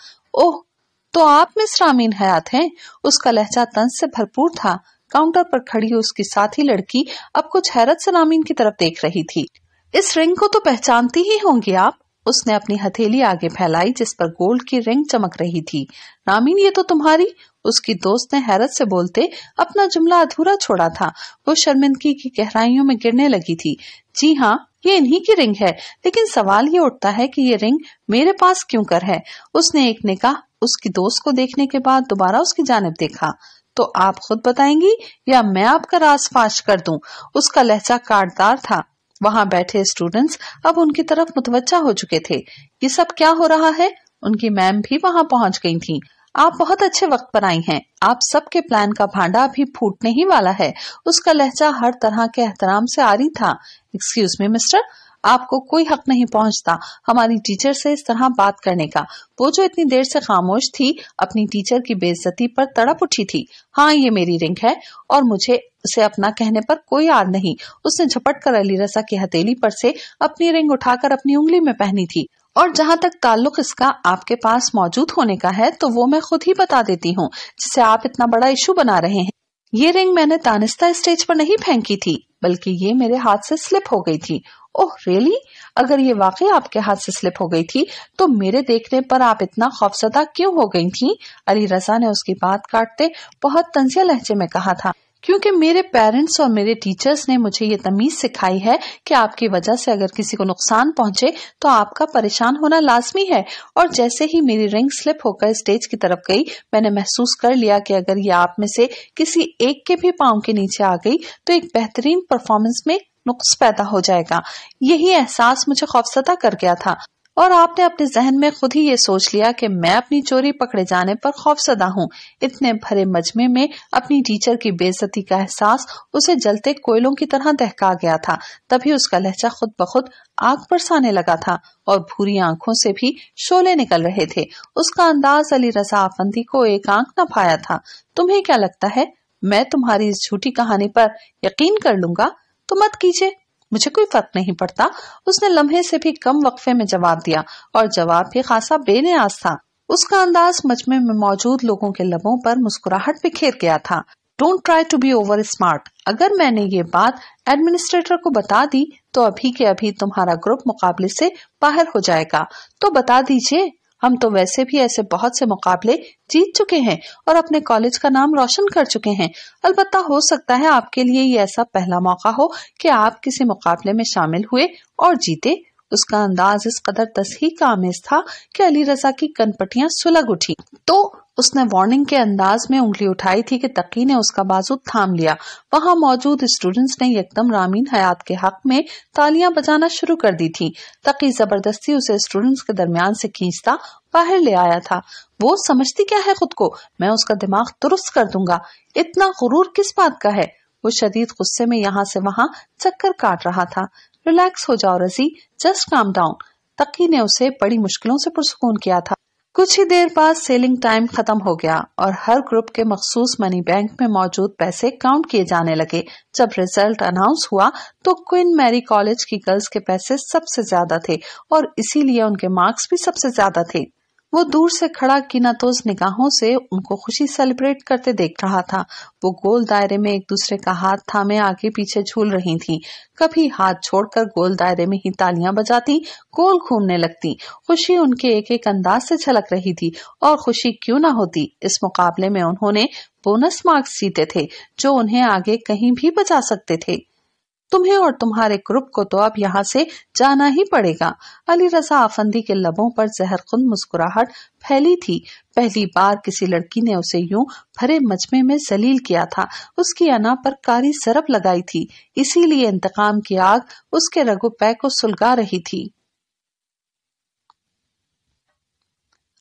ओह तो आप मिस रामीन हयात हैं उसका लहजा तंज से भरपूर था काउंटर पर खड़ी उसकी साथी लड़की अब कुछ हैरत से रामीन की तरफ देख रही थी इस रिंग को तो पहचानती ही होंगी आप उसने अपनी हथेली आगे फैलाई जिस पर गोल्ड की रिंग चमक रही थी रामीन ये तो तुम्हारी उसकी दोस्त ने हैरत से बोलते अपना जुमला अधूरा छोड़ा था वो शर्मिंदगी की गहराइयों में गिरने लगी थी जी हाँ ये इन्हीं की रिंग है लेकिन सवाल ये उठता है कि ये रिंग मेरे पास क्यों कर है उसने एक ने कहा उसकी दोस्त को देखने के बाद दोबारा उसकी जानब देखा तो आप खुद बताएंगी या मैं आपका राज फाश कर दूं उसका लहजा काटदार था वहाँ बैठे स्टूडेंट्स अब उनकी तरफ मुतवजा हो चुके थे ये सब क्या हो रहा है उनकी मैम भी वहाँ पहुँच गई थी आप बहुत अच्छे वक्त पर आई हैं आप सबके प्लान का भांडा अभी फूटने ही वाला है उसका लहजा हर तरह के एहतराम से आ रही था एक्सक्यूज मी मिस्टर आपको कोई हक नहीं पहुंचता हमारी टीचर से इस तरह बात करने का वो जो इतनी देर से खामोश थी अपनी टीचर की बेइज्जती पर तड़प उठी थी हाँ ये मेरी रिंग है और मुझे उसे अपना कहने पर कोई आर नहीं उसने झपट कर अली रसा की हथेली पर से अपनी रिंग उठाकर अपनी उंगली में पहनी थी और जहाँ तक ताल्लुक इसका आपके पास मौजूद होने का है तो वो मैं खुद ही बता देती हूँ जिसे आप इतना बड़ा इशू बना रहे हैं ये रिंग मैंने तानिस्ता स्टेज पर नहीं फेंकी थी बल्कि ये मेरे हाथ से स्लिप हो गई थी ओह रियली अगर ये वाकई आपके हाथ से स्लिप हो गई थी तो मेरे देखने पर आप इतना खौफजदा क्यों हो गई थी अली रजा ने उसकी बात काटते बहुत तंजिया लहजे में कहा था क्योंकि मेरे पेरेंट्स और मेरे टीचर्स ने मुझे ये तमीज सिखाई है कि आपकी वजह से अगर किसी को नुकसान पहुंचे तो आपका परेशान होना लाजमी है और जैसे ही मेरी रिंग स्लिप होकर स्टेज की तरफ गई मैंने महसूस कर लिया कि अगर ये आप में से किसी एक के भी पाँव के नीचे आ गई तो एक बेहतरीन परफॉर्मेंस में नुक्स पैदा हो जाएगा यही एहसास मुझे खौफसदा कर गया था और आपने अपने जहन में खुद ही ये सोच लिया कि मैं अपनी चोरी पकड़े जाने पर खौफसदा हूँ इतने भरे मजमे में अपनी टीचर की बेजती का एहसास उसे जलते कोयलों की तरह दहका गया था तभी उसका लहजा खुद ब खुद आग बरसाने लगा था और भूरी आंखों से भी शोले निकल रहे थे उसका अंदाज अली रजा आफंदी को एक आंख न पाया था तुम्हें क्या लगता है मैं तुम्हारी इस झूठी कहानी पर यकीन कर लूंगा तो मत कीजिए मुझे कोई फर्क नहीं पड़ता उसने लम्हे से भी कम वक्फे में जवाब दिया और जवाब भी खासा बेनियाज था उसका अंदाज मजमे में मौजूद लोगों के लबों पर मुस्कुराहट बिखेर गया था don't try to be over smart अगर मैंने ये बात एडमिनिस्ट्रेटर को बता दी तो अभी के अभी तुम्हारा ग्रुप मुकाबले से बाहर हो जाएगा तो बता दीजिए हम तो वैसे भी ऐसे बहुत से मुकाबले जीत चुके हैं और अपने कॉलेज का नाम रोशन कर चुके हैं अलबत्ता हो सकता है आपके लिए ये ऐसा पहला मौका हो कि आप किसी मुकाबले में शामिल हुए और जीते उसका अंदाज इस कदर तस्ही का आमेज था कि अली रजा की कनपटियां सुलग उठी तो उसने वार्निंग के अंदाज में उंगली उठाई थी कि तकी ने उसका बाजू थाम लिया वहां मौजूद स्टूडेंट्स ने एकदम रामीन हयात के हक में तालियां बजाना शुरू कर दी थी तकी जबरदस्ती उसे स्टूडेंट्स के दरमियान से खींचता बाहर ले आया था वो समझती क्या है खुद को मैं उसका दिमाग दुरुस्त कर दूंगा इतना गुरूर किस बात का है वो शदीद गुस्से में यहाँ से वहाँ चक्कर काट रहा था रिलैक्स हो जाओ रजी जस्ट काम डाउन तकी ने उसे बड़ी मुश्किलों से पुरसकून किया था कुछ ही देर बाद सेलिंग टाइम खत्म हो गया और हर ग्रुप के मखसूस मनी बैंक में मौजूद पैसे काउंट किए जाने लगे जब रिजल्ट अनाउंस हुआ तो क्वीन मैरी कॉलेज की गर्ल्स के पैसे सबसे ज्यादा थे और इसीलिए उनके मार्क्स भी सबसे ज्यादा थे वो दूर से खड़ा किनातोज निगाहों से उनको खुशी सेलिब्रेट करते देख रहा था वो गोल दायरे में एक दूसरे का हाथ थामे आगे पीछे झूल रही थी कभी हाथ छोड़कर गोल दायरे में ही तालियां बजाती गोल घूमने लगती खुशी उनके एक एक अंदाज से छलक रही थी और खुशी क्यों ना होती इस मुकाबले में उन्होंने बोनस मार्क्स जीते थे जो उन्हें आगे कहीं भी बचा सकते थे तुम्हें और तुम्हारे ग्रुप को तो अब यहाँ से जाना ही पड़ेगा अली रजा आफंदी के लबों पर जहरखुन मुस्कुराहट फैली थी पहली बार किसी लड़की ने उसे यूं भरे मजमे में जलील किया था उसकी अना पर कारी सरप लगाई थी इसीलिए इंतकाम की आग उसके रगो पै को सुलगा रही थी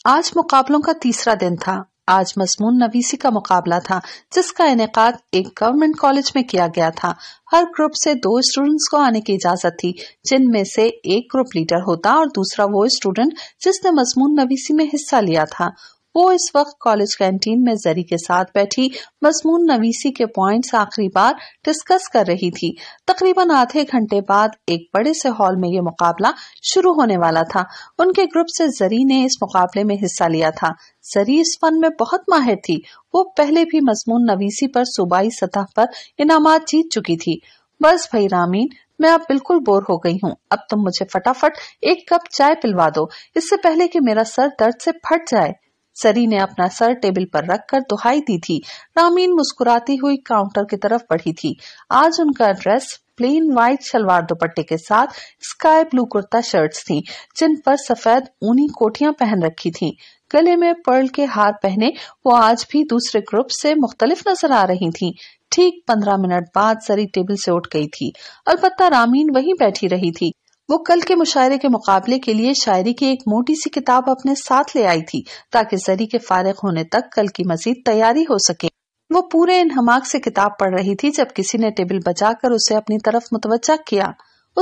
आज मुकाबलों का तीसरा दिन था आज मजमून नवीसी का मुकाबला था जिसका इनका एक गवर्नमेंट कॉलेज में किया गया था हर ग्रुप से दो स्टूडेंट्स को आने की इजाजत थी जिनमें से एक ग्रुप लीडर होता और दूसरा वो स्टूडेंट जिसने मजमून नवीसी में हिस्सा लिया था वो इस वक्त कॉलेज कैंटीन में जरी के साथ बैठी मजमून नवीसी के पॉइंट्स आखिरी बार डिस्कस कर रही थी तकरीबन आधे घंटे बाद एक बड़े से हॉल में ये मुकाबला शुरू होने वाला था उनके ग्रुप से जरी ने इस मुकाबले में हिस्सा लिया था जरी इस फन में बहुत माहिर थी वो पहले भी मजमून नवीसी पर सूबाई सतह पर इनाम जीत चुकी थी बस भाई रामीन मैं अब बिल्कुल बोर हो गई हूँ अब तुम मुझे फटाफट एक कप चाय पिलवा दो इससे पहले कि मेरा सर दर्द से फट जाए सरी ने अपना सर टेबल पर रखकर दुहाई दी थी रामीन मुस्कुराती हुई काउंटर की तरफ बढ़ी थी आज उनका ड्रेस प्लेन व्हाइट सलवार दुपट्टे के साथ स्काई ब्लू कुर्ता शर्ट्स थी जिन पर सफेद ऊनी कोटियां पहन रखी थी गले में पर्ल के हार पहने वो आज भी दूसरे ग्रुप से मुख्तलिफ नजर आ रही थी ठीक पंद्रह मिनट बाद सरी टेबल से उठ गई थी अलबत्ता रामीन वहीं बैठी रही थी वो कल के मुशायरे के मुकाबले के लिए शायरी की एक मोटी सी किताब अपने साथ ले आई थी ताकि जरी के फारिग होने तक कल की मजीद तैयारी हो सके वो पूरे इन हमाक से किताब पढ़ रही थी जब किसी ने टेबल बचाकर उसे अपनी तरफ मुतवजा किया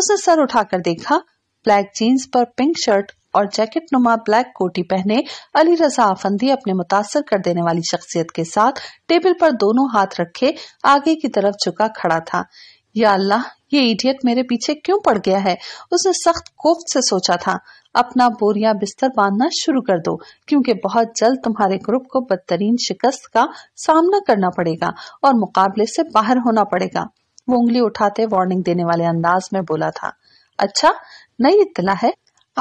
उसने सर उठाकर देखा ब्लैक जीन्स पर पिंक शर्ट और जैकेट नुमा ब्लैक कोटी पहने अली रजा आफंदी अपने मुतासर कर देने वाली शख्सियत के साथ टेबल पर दोनों हाथ रखे आगे की तरफ झुका खड़ा था या अल्लाह ये इडियट मेरे पीछे क्यों पड़ गया है उसने सख्त कोफ्त से सोचा था अपना बोरिया बिस्तर बांधना शुरू कर दो क्योंकि बहुत जल्द तुम्हारे ग्रुप को बदतरीन शिकस्त का सामना करना पड़ेगा और मुकाबले से बाहर होना पड़ेगा वो उंगली उठाते वार्निंग देने वाले अंदाज में बोला था अच्छा नई इतला है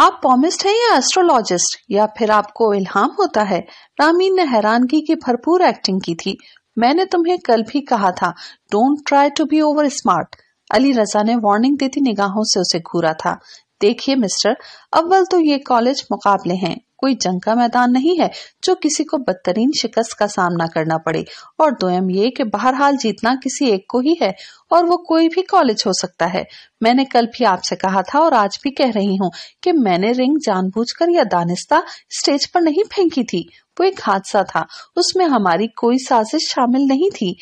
आप पॉमिस्ट हैं या एस्ट्रोलॉजिस्ट या फिर आपको इल्हाम होता है रामीन ने हैरानगी की भरपूर एक्टिंग की थी मैंने तुम्हें कल भी कहा था don't try to be over smart Ali Raza ने वार्निंग देती निगाहों से उसे घूरा था देखिए मिस्टर अव्वल तो ये कॉलेज मुकाबले हैं कोई जंग का मैदान नहीं है जो किसी को बदतरीन शिकस्त का सामना करना पड़े और दोयम ये कि बहरहाल जीतना किसी एक को ही है और वो कोई भी कॉलेज हो सकता है मैंने कल भी आपसे कहा था और आज भी कह रही हूँ कि मैंने रिंग जानबूझकर या दानिस्ता स्टेज पर नहीं फेंकी थी वो एक हादसा था उसमें हमारी कोई साजिश शामिल नहीं थी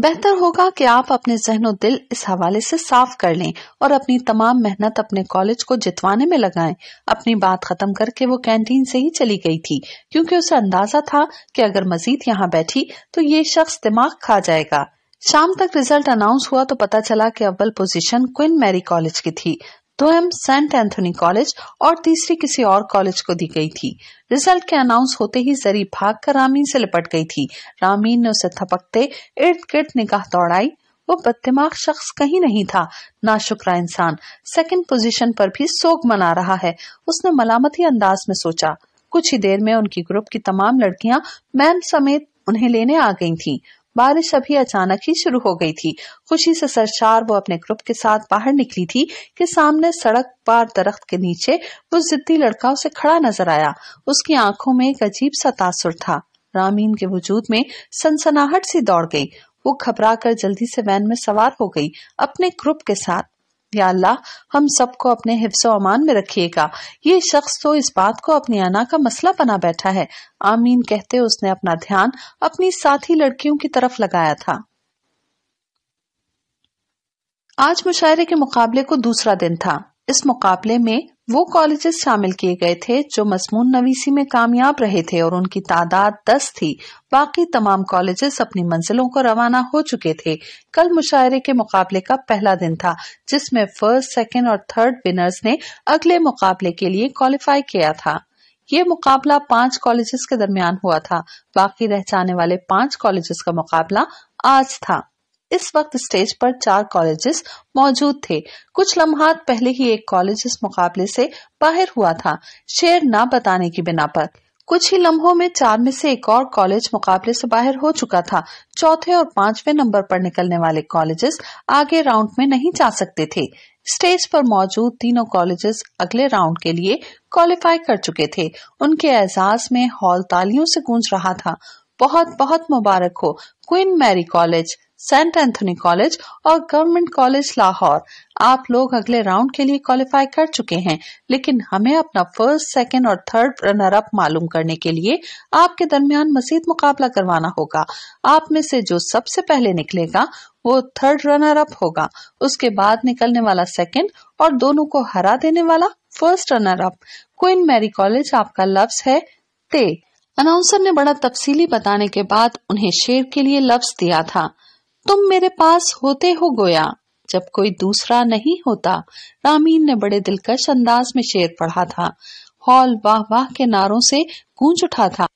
बेहतर होगा कि आप अपने जहनो दिल इस हवाले से साफ कर लें और अपनी तमाम मेहनत अपने कॉलेज को जितवाने में लगाएं। अपनी बात खत्म करके वो कैंटीन से ही चली गई थी क्योंकि उसे अंदाजा था कि अगर मजीद यहाँ बैठी तो ये शख्स दिमाग खा जाएगा शाम तक रिजल्ट अनाउंस हुआ तो पता चला कि अव्वल पोजीशन क्विन मैरी कॉलेज की थी दो तो एम सेंट एंथोनी कॉलेज और तीसरी किसी और कॉलेज को दी गई थी रिजल्ट के अनाउंस होते ही जरी भाग कर रामीन से लिपट गई थी रामीन ने उसे थपकते इर्द गिर्द निकाह दौड़ाई वो बदतिमाग शख्स कहीं नहीं था ना शुक्रा इंसान सेकंड पोजीशन पर भी सोग मना रहा है उसने मलामती अंदाज में सोचा कुछ ही देर में उनकी ग्रुप की तमाम लड़कियां मैम समेत उन्हें लेने आ गई थीं। बारिश अभी अचानक ही शुरू हो गई थी खुशी से सरचार वो अपने ग्रुप के साथ बाहर निकली थी कि सामने सड़क पार दरख्त के नीचे वो जिद्दी लड़का उसे खड़ा नजर आया उसकी आंखों में एक अजीब सा तासुर था रामीन के वजूद में सनसनाहट सी दौड़ गई वो घबरा कर जल्दी से वैन में सवार हो गई अपने ग्रुप के साथ या अल्लाह हम सबको अपने हिफ्स अमान में रखिएगा ये शख्स तो इस बात को अपनी अना का मसला बना बैठा है आमीन कहते उसने अपना ध्यान अपनी साथी लड़कियों की तरफ लगाया था आज मुशायरे के मुकाबले को दूसरा दिन था इस मुकाबले में वो कॉलेजेस शामिल किए गए थे जो मसमून नवीसी में कामयाब रहे थे और उनकी तादाद दस थी बाकी तमाम कॉलेजेस अपनी मंजिलों को रवाना हो चुके थे कल मुशायरे के मुकाबले का पहला दिन था जिसमें फर्स्ट सेकेंड और थर्ड विनर्स ने अगले मुकाबले के लिए क्वालिफाई किया था ये मुकाबला पांच कॉलेजेस के दरमियान हुआ था बाकी रह जाने वाले पांच कॉलेजेस का मुकाबला आज था इस वक्त स्टेज पर चार कॉलेजेस मौजूद थे कुछ लम्हात पहले ही एक कॉलेज इस मुकाबले से बाहर हुआ था शेर ना बताने की बिना पर कुछ ही लम्हों में चार में से एक और कॉलेज मुकाबले से बाहर हो चुका था चौथे और पांचवे नंबर पर निकलने वाले कॉलेजेस आगे राउंड में नहीं जा सकते थे स्टेज पर मौजूद तीनों कॉलेजेस अगले राउंड के लिए क्वालिफाई कर चुके थे उनके एजाज में हॉल तालियों से गूंज रहा था बहुत बहुत मुबारक हो Queen Mary College Saint Anthony College और गवर्नमेंट कॉलेज लाहौर आप लोग अगले राउंड के लिए क्वालिफाई कर चुके हैं लेकिन हमें अपना फर्स्ट सेकेंड और थर्ड रनर अप मालूम करने के लिए आपके दरमियान मजीद मुकाबला करवाना होगा आप में से जो सबसे पहले निकलेगा वो थर्ड रनर अप होगा उसके बाद निकलने वाला सेकंड और दोनों को हरा देने वाला first runner up Queen Mary College आपका लफ्स है ते अनाउंसर ने बड़ा तफसीली बताने के बाद उन्हें शेर के लिए लफ्ज दिया था तुम मेरे पास होते हो गोया जब कोई दूसरा नहीं होता रामीन ने बड़े दिलकश अंदाज में शेर पढ़ा था हॉल वाह वाह के नारों से गूंज उठा था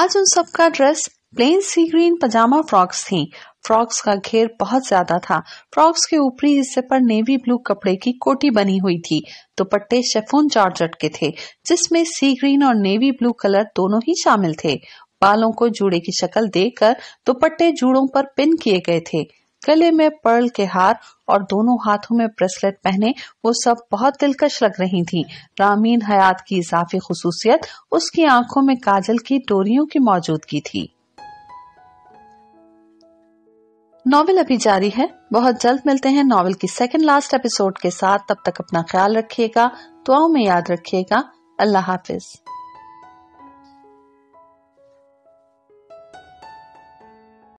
आज उन सबका ड्रेस प्लेन सी ग्रीन पजामा फ्रॉक्स थी फ्रॉक्स का घेर बहुत ज्यादा था फ्रॉक्स के ऊपरी हिस्से पर नेवी ब्लू कपड़े की कोटी बनी हुई थी दुपट्टे तो शेफोन जॉर्जट के थे जिसमें सी ग्रीन और नेवी ब्लू कलर दोनों ही शामिल थे बालों को जूड़े की शक्ल देकर दुपट्टे तो जूड़ों पर पिन किए गए थे गले में पर्ल के हार और दोनों हाथों में ब्रेसलेट पहने वो सब बहुत दिलकश लग रही थी रामीन हयात की इजाफी खसूसियत उसकी आंखों में काजल की डोरियों की मौजूदगी थी नॉवल अभी जारी है बहुत जल्द मिलते हैं नॉवेल की सेकंड लास्ट एपिसोड के साथ तब तक अपना ख्याल रखिएगा दुआओं में याद रखिएगा अल्लाह हाफिज़